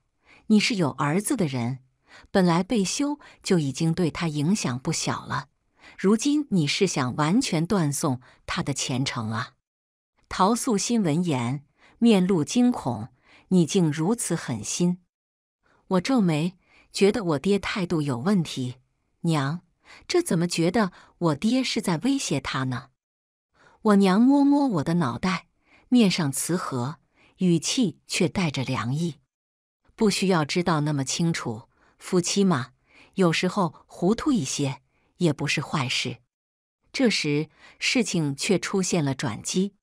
你是有儿子的人，本来被休就已经对他影响不小了，如今你是想完全断送他的前程啊？”陶素心闻言，面露惊恐：“你竟如此狠心！”我皱眉，觉得我爹态度有问题。娘。这怎么觉得我爹是在威胁他呢？我娘摸摸我的脑袋，面上慈和，语气却带着凉意。不需要知道那么清楚，夫妻嘛，有时候糊涂一些也不是坏事。这时，事情却出现了转机。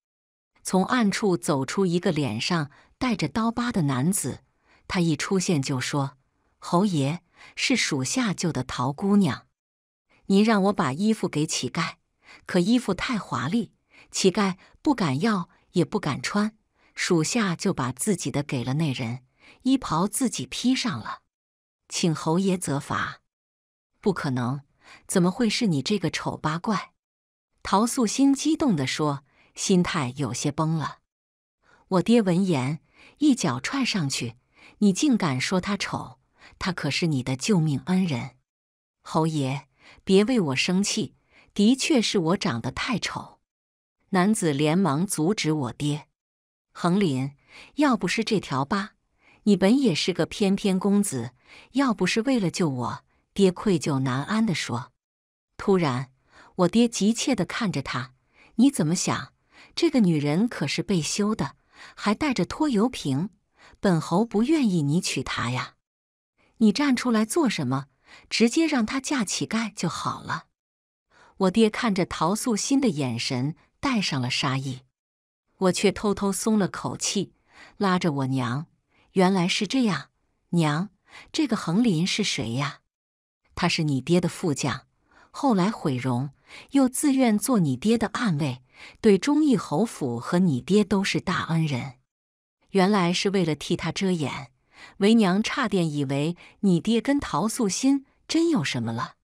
从暗处走出一个脸上带着刀疤的男子，他一出现就说：“侯爷，是属下救的陶姑娘。”您让我把衣服给乞丐，可衣服太华丽，乞丐不敢要也不敢穿。属下就把自己的给了那人，衣袍自己披上了，请侯爷责罚。不可能，怎么会是你这个丑八怪？陶素心激动地说，心态有些崩了。我爹闻言一脚踹上去：“你竟敢说他丑？他可是你的救命恩人，侯爷！”别为我生气，的确是我长得太丑。男子连忙阻止我爹：“恒林，要不是这条疤，你本也是个翩翩公子。要不是为了救我，爹愧疚难安的说。”突然，我爹急切的看着他：“你怎么想？这个女人可是被休的，还带着拖油瓶，本侯不愿意你娶她呀！你站出来做什么？”直接让他嫁乞丐就好了。我爹看着陶素心的眼神带上了杀意，我却偷偷松了口气，拉着我娘：“原来是这样，娘，这个横林是谁呀？他是你爹的副将，后来毁容，又自愿做你爹的暗卫，对忠义侯府和你爹都是大恩人。原来是为了替他遮掩。”为娘差点以为你爹跟陶素心真有什么了，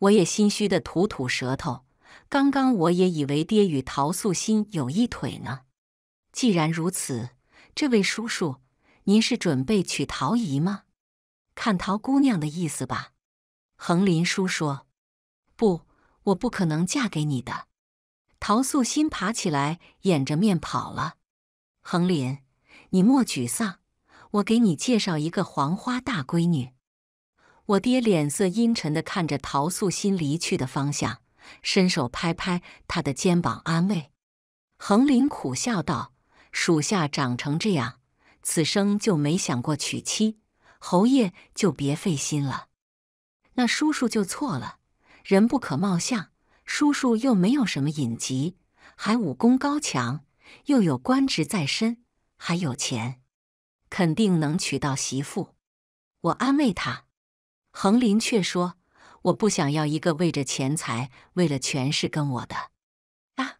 我也心虚的吐吐舌头。刚刚我也以为爹与陶素心有一腿呢。既然如此，这位叔叔，您是准备娶陶姨吗？看陶姑娘的意思吧。恒林叔说：“不，我不可能嫁给你的。”陶素心爬起来，掩着面跑了。恒林，你莫沮丧。我给你介绍一个黄花大闺女。我爹脸色阴沉地看着陶素心离去的方向，伸手拍拍她的肩膀安慰。恒林苦笑道：“属下长成这样，此生就没想过娶妻。侯爷就别费心了。”那叔叔就错了，人不可貌相。叔叔又没有什么隐疾，还武功高强，又有官职在身，还有钱。肯定能娶到媳妇，我安慰他。恒林却说：“我不想要一个为着钱财、为了权势跟我的啊！”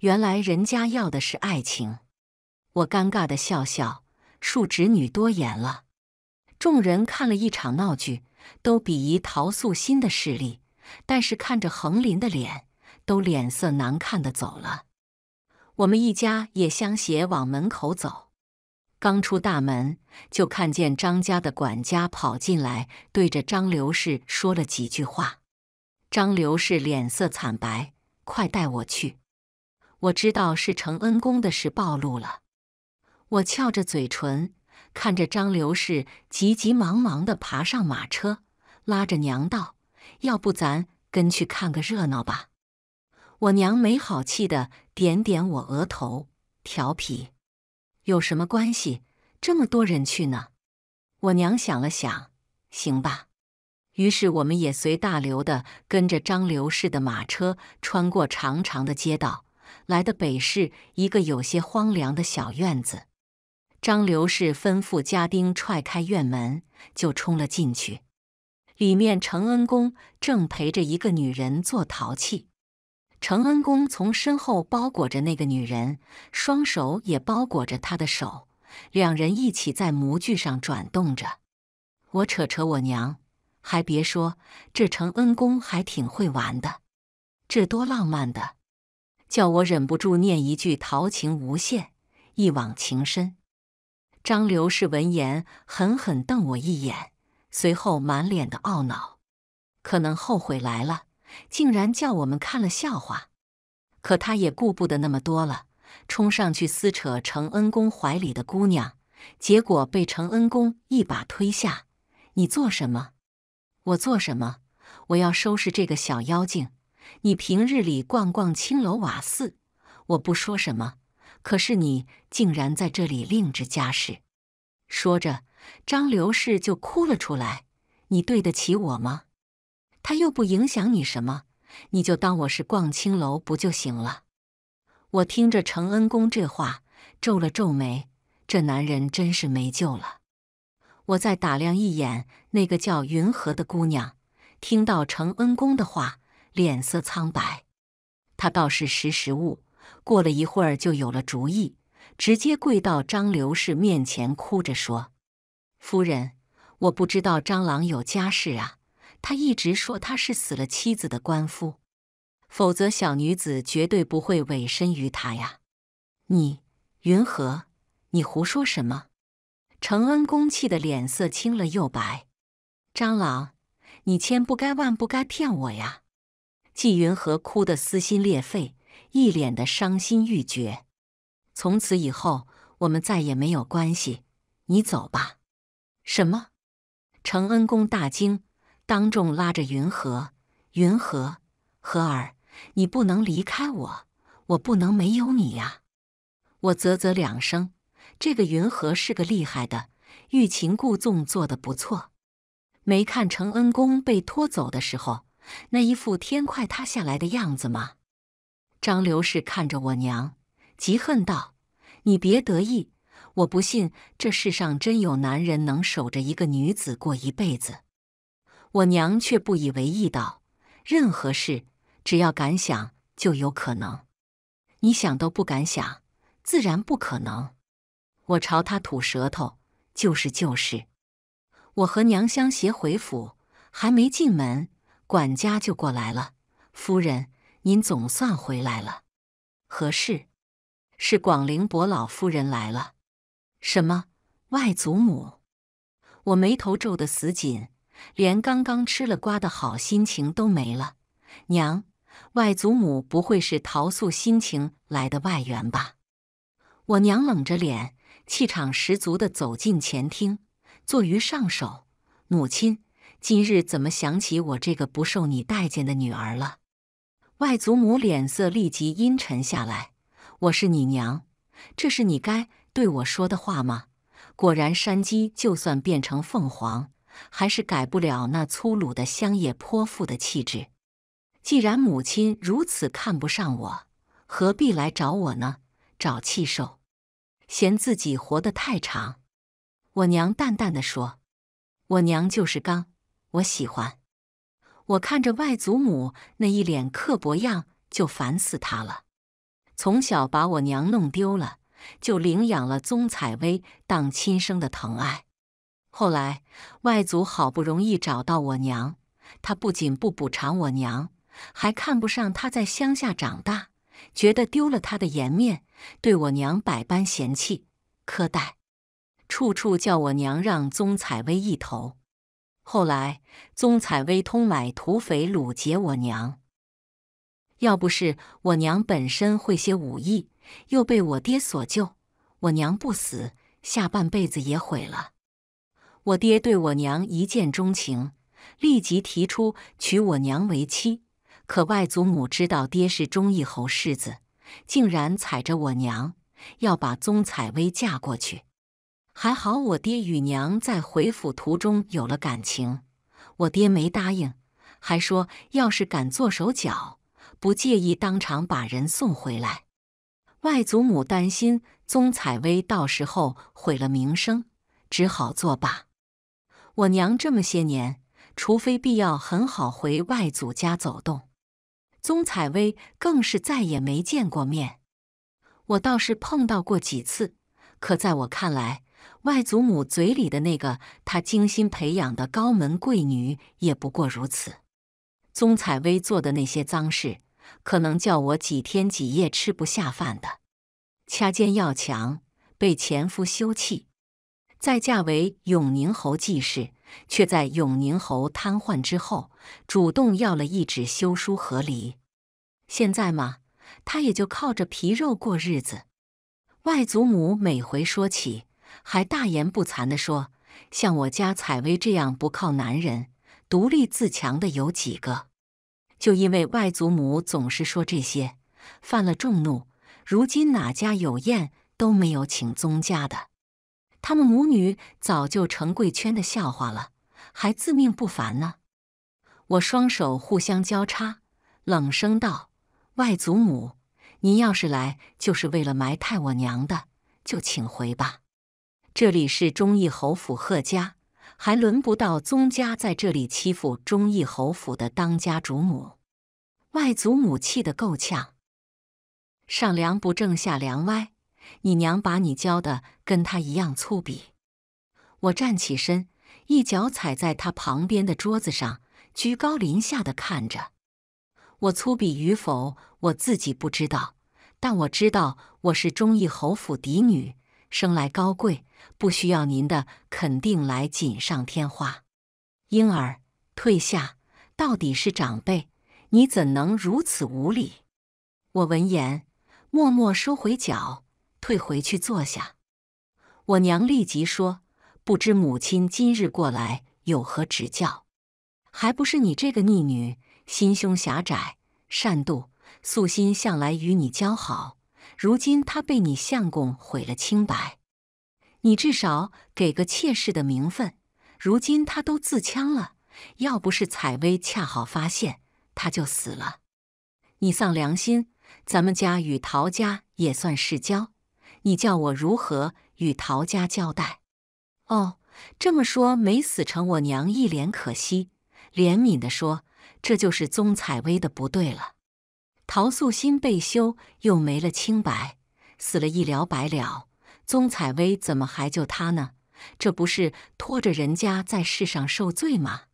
原来人家要的是爱情。我尴尬的笑笑，恕侄女多言了。众人看了一场闹剧，都鄙夷陶素心的势力，但是看着恒林的脸，都脸色难看的走了。我们一家也相携往门口走。刚出大门，就看见张家的管家跑进来，对着张刘氏说了几句话。张刘氏脸色惨白：“快带我去！我知道是承恩宫的事暴露了。”我翘着嘴唇，看着张刘氏急急忙忙的爬上马车，拉着娘道：“要不咱跟去看个热闹吧？”我娘没好气的点点我额头：“调皮。”有什么关系？这么多人去呢？我娘想了想，行吧。于是我们也随大流的跟着张刘氏的马车，穿过长长的街道，来的北市一个有些荒凉的小院子。张刘氏吩咐家丁踹开院门，就冲了进去。里面承恩公正陪着一个女人做陶器。程恩公从身后包裹着那个女人，双手也包裹着她的手，两人一起在模具上转动着。我扯扯我娘，还别说，这程恩公还挺会玩的，这多浪漫的，叫我忍不住念一句“陶情无限，一往情深”。张刘氏闻言狠狠瞪我一眼，随后满脸的懊恼，可能后悔来了。竟然叫我们看了笑话，可他也顾不得那么多了，冲上去撕扯程恩公怀里的姑娘，结果被程恩公一把推下。你做什么？我做什么？我要收拾这个小妖精！你平日里逛逛青楼瓦肆，我不说什么，可是你竟然在这里另置家室。说着，张刘氏就哭了出来。你对得起我吗？他又不影响你什么，你就当我是逛青楼不就行了？我听着承恩公这话，皱了皱眉，这男人真是没救了。我再打量一眼那个叫云和的姑娘，听到承恩公的话，脸色苍白。她倒是识时务，过了一会儿就有了主意，直接跪到张刘氏面前，哭着说：“夫人，我不知道张郎有家室啊。”他一直说他是死了妻子的官夫，否则小女子绝对不会委身于他呀！你云何？你胡说什么？承恩公气的脸色青了又白。张郎，你千不该万不该骗我呀！季云和哭得撕心裂肺，一脸的伤心欲绝。从此以后，我们再也没有关系。你走吧。什么？承恩公大惊。当众拉着云和，云和，和儿，你不能离开我，我不能没有你呀！我啧啧两声，这个云和是个厉害的，欲擒故纵做的不错。没看承恩公被拖走的时候，那一副天快塌下来的样子吗？张刘氏看着我娘，极恨道：“你别得意，我不信这世上真有男人能守着一个女子过一辈子。”我娘却不以为意道：“任何事，只要敢想，就有可能。你想都不敢想，自然不可能。”我朝他吐舌头，就是就是。我和娘相携回府，还没进门，管家就过来了：“夫人，您总算回来了。何事？是广陵伯老夫人来了。”“什么？外祖母？”我眉头皱得死紧。连刚刚吃了瓜的好心情都没了。娘，外祖母不会是桃素心情来的外援吧？我娘冷着脸，气场十足地走进前厅，坐于上首。母亲，今日怎么想起我这个不受你待见的女儿了？外祖母脸色立即阴沉下来。我是你娘，这是你该对我说的话吗？果然，山鸡就算变成凤凰。还是改不了那粗鲁的乡野泼妇的气质。既然母亲如此看不上我，何必来找我呢？找气受，嫌自己活得太长。我娘淡淡的说：“我娘就是刚，我喜欢。”我看着外祖母那一脸刻薄样，就烦死她了。从小把我娘弄丢了，就领养了宗采薇当亲生的疼爱。后来，外祖好不容易找到我娘，他不仅不补偿我娘，还看不上她在乡下长大，觉得丢了他的颜面，对我娘百般嫌弃、苛待，处处叫我娘让宗采薇一头。后来，宗采薇通买土匪掳劫我娘，要不是我娘本身会些武艺，又被我爹所救，我娘不死，下半辈子也毁了。我爹对我娘一见钟情，立即提出娶我娘为妻。可外祖母知道爹是忠义侯世子，竟然踩着我娘要把宗采薇嫁过去。还好我爹与娘在回府途中有了感情，我爹没答应，还说要是敢做手脚，不介意当场把人送回来。外祖母担心宗采薇到时候毁了名声，只好作罢。我娘这么些年，除非必要，很好回外祖家走动。宗采薇更是再也没见过面。我倒是碰到过几次，可在我看来，外祖母嘴里的那个她精心培养的高门贵女，也不过如此。宗采薇做的那些脏事，可能叫我几天几夜吃不下饭的。掐尖要强，被前夫休弃。再嫁为永宁侯继室，却在永宁侯瘫痪之后，主动要了一纸休书和离。现在嘛，他也就靠着皮肉过日子。外祖母每回说起，还大言不惭的说：“像我家采薇这样不靠男人、独立自强的有几个？”就因为外祖母总是说这些，犯了众怒。如今哪家有宴，都没有请宗家的。他们母女早就成贵圈的笑话了，还自命不凡呢！我双手互相交叉，冷声道：“外祖母，您要是来就是为了埋汰我娘的，就请回吧。这里是忠义侯府贺家，还轮不到宗家在这里欺负忠义侯府的当家主母。”外祖母气得够呛，上梁不正下梁歪。你娘把你教的跟他一样粗鄙。我站起身，一脚踩在他旁边的桌子上，居高临下的看着我。粗鄙与否，我自己不知道，但我知道我是忠义侯府嫡女，生来高贵，不需要您的肯定来锦上添花。婴儿，退下！到底是长辈，你怎能如此无礼？我闻言，默默收回脚。退回去坐下，我娘立即说：“不知母亲今日过来有何指教？还不是你这个逆女，心胸狭窄，善妒。素心向来与你交好，如今她被你相公毁了清白，你至少给个妾室的名分。如今她都自戕了，要不是采薇恰好发现，她就死了。你丧良心，咱们家与陶家也算是交。”你叫我如何与陶家交代？哦，这么说没死成，我娘一脸可惜，怜悯的说：“这就是宗采薇的不对了。陶素心被休，又没了清白，死了一了百了。宗采薇怎么还救她呢？这不是拖着人家在世上受罪吗？”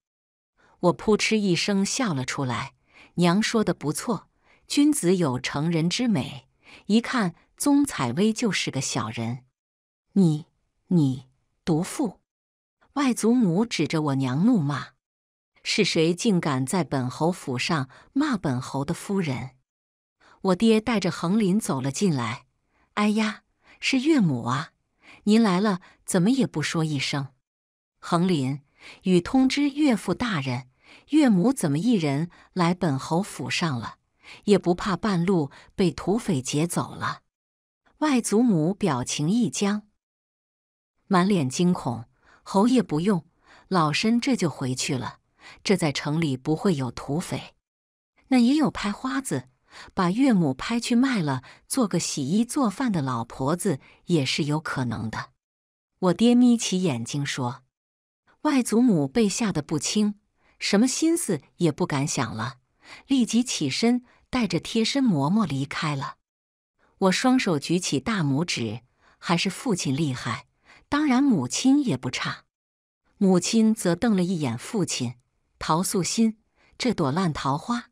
我扑哧一声笑了出来。娘说的不错，君子有成人之美，一看。宗采薇就是个小人，你你毒妇！外祖母指着我娘怒骂：“是谁竟敢在本侯府上骂本侯的夫人？”我爹带着恒林走了进来。哎呀，是岳母啊！您来了怎么也不说一声？恒林，与通知岳父大人，岳母怎么一人来本侯府上了？也不怕半路被土匪劫走了？外祖母表情一僵，满脸惊恐：“侯爷不用，老身这就回去了。这在城里不会有土匪，那也有拍花子，把岳母拍去卖了，做个洗衣做饭的老婆子也是有可能的。”我爹眯起眼睛说：“外祖母被吓得不轻，什么心思也不敢想了，立即起身带着贴身嬷嬷离开了。”我双手举起大拇指，还是父亲厉害，当然母亲也不差。母亲则瞪了一眼父亲，陶素心这朵烂桃花，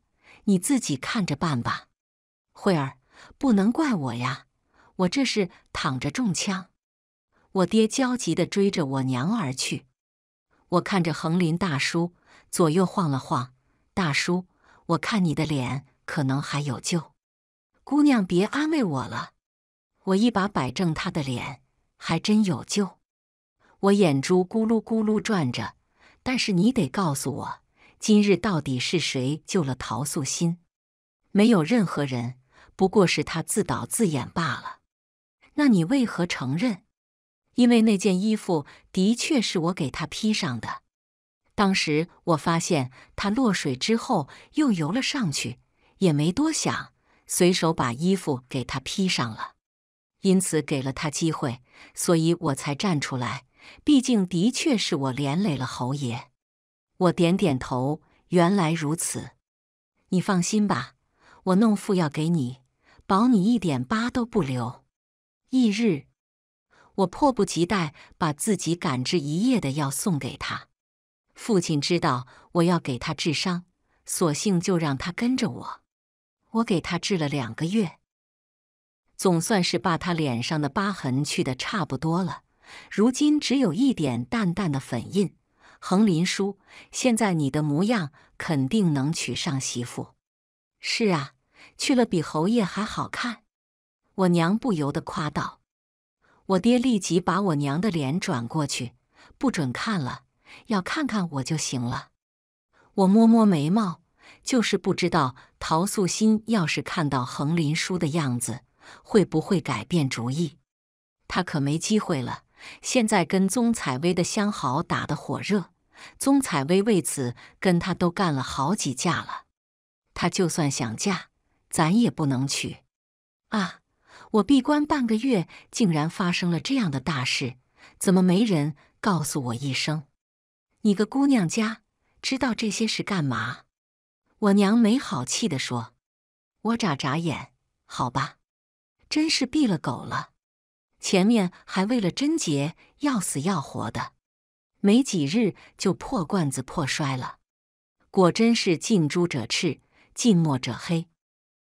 你自己看着办吧。慧儿，不能怪我呀，我这是躺着中枪。我爹焦急地追着我娘而去。我看着横林大叔，左右晃了晃，大叔，我看你的脸可能还有救。姑娘，别安慰我了。我一把摆正她的脸，还真有救。我眼珠咕噜咕噜转着，但是你得告诉我，今日到底是谁救了陶素心？没有任何人，不过是她自导自演罢了。那你为何承认？因为那件衣服的确是我给她披上的。当时我发现她落水之后又游了上去，也没多想。随手把衣服给他披上了，因此给了他机会，所以我才站出来。毕竟的确是我连累了侯爷。我点点头，原来如此。你放心吧，我弄副药给你，保你一点疤都不留。翌日，我迫不及待把自己赶制一夜的药送给他。父亲知道我要给他治伤，索性就让他跟着我。我给他治了两个月，总算是把他脸上的疤痕去的差不多了。如今只有一点淡淡的粉印。横林叔，现在你的模样肯定能娶上媳妇。是啊，去了比侯爷还好看。我娘不由得夸道。我爹立即把我娘的脸转过去，不准看了，要看看我就行了。我摸摸眉毛，就是不知道。陶素心要是看到横林叔的样子，会不会改变主意？他可没机会了。现在跟宗采薇的相好打得火热，宗采薇为此跟他都干了好几架了。他就算想嫁，咱也不能娶啊！我闭关半个月，竟然发生了这样的大事，怎么没人告诉我一声？你个姑娘家，知道这些是干嘛？我娘没好气地说：“我眨眨眼，好吧，真是毙了狗了。前面还为了贞洁要死要活的，没几日就破罐子破摔了。果真是近朱者赤，近墨者黑。”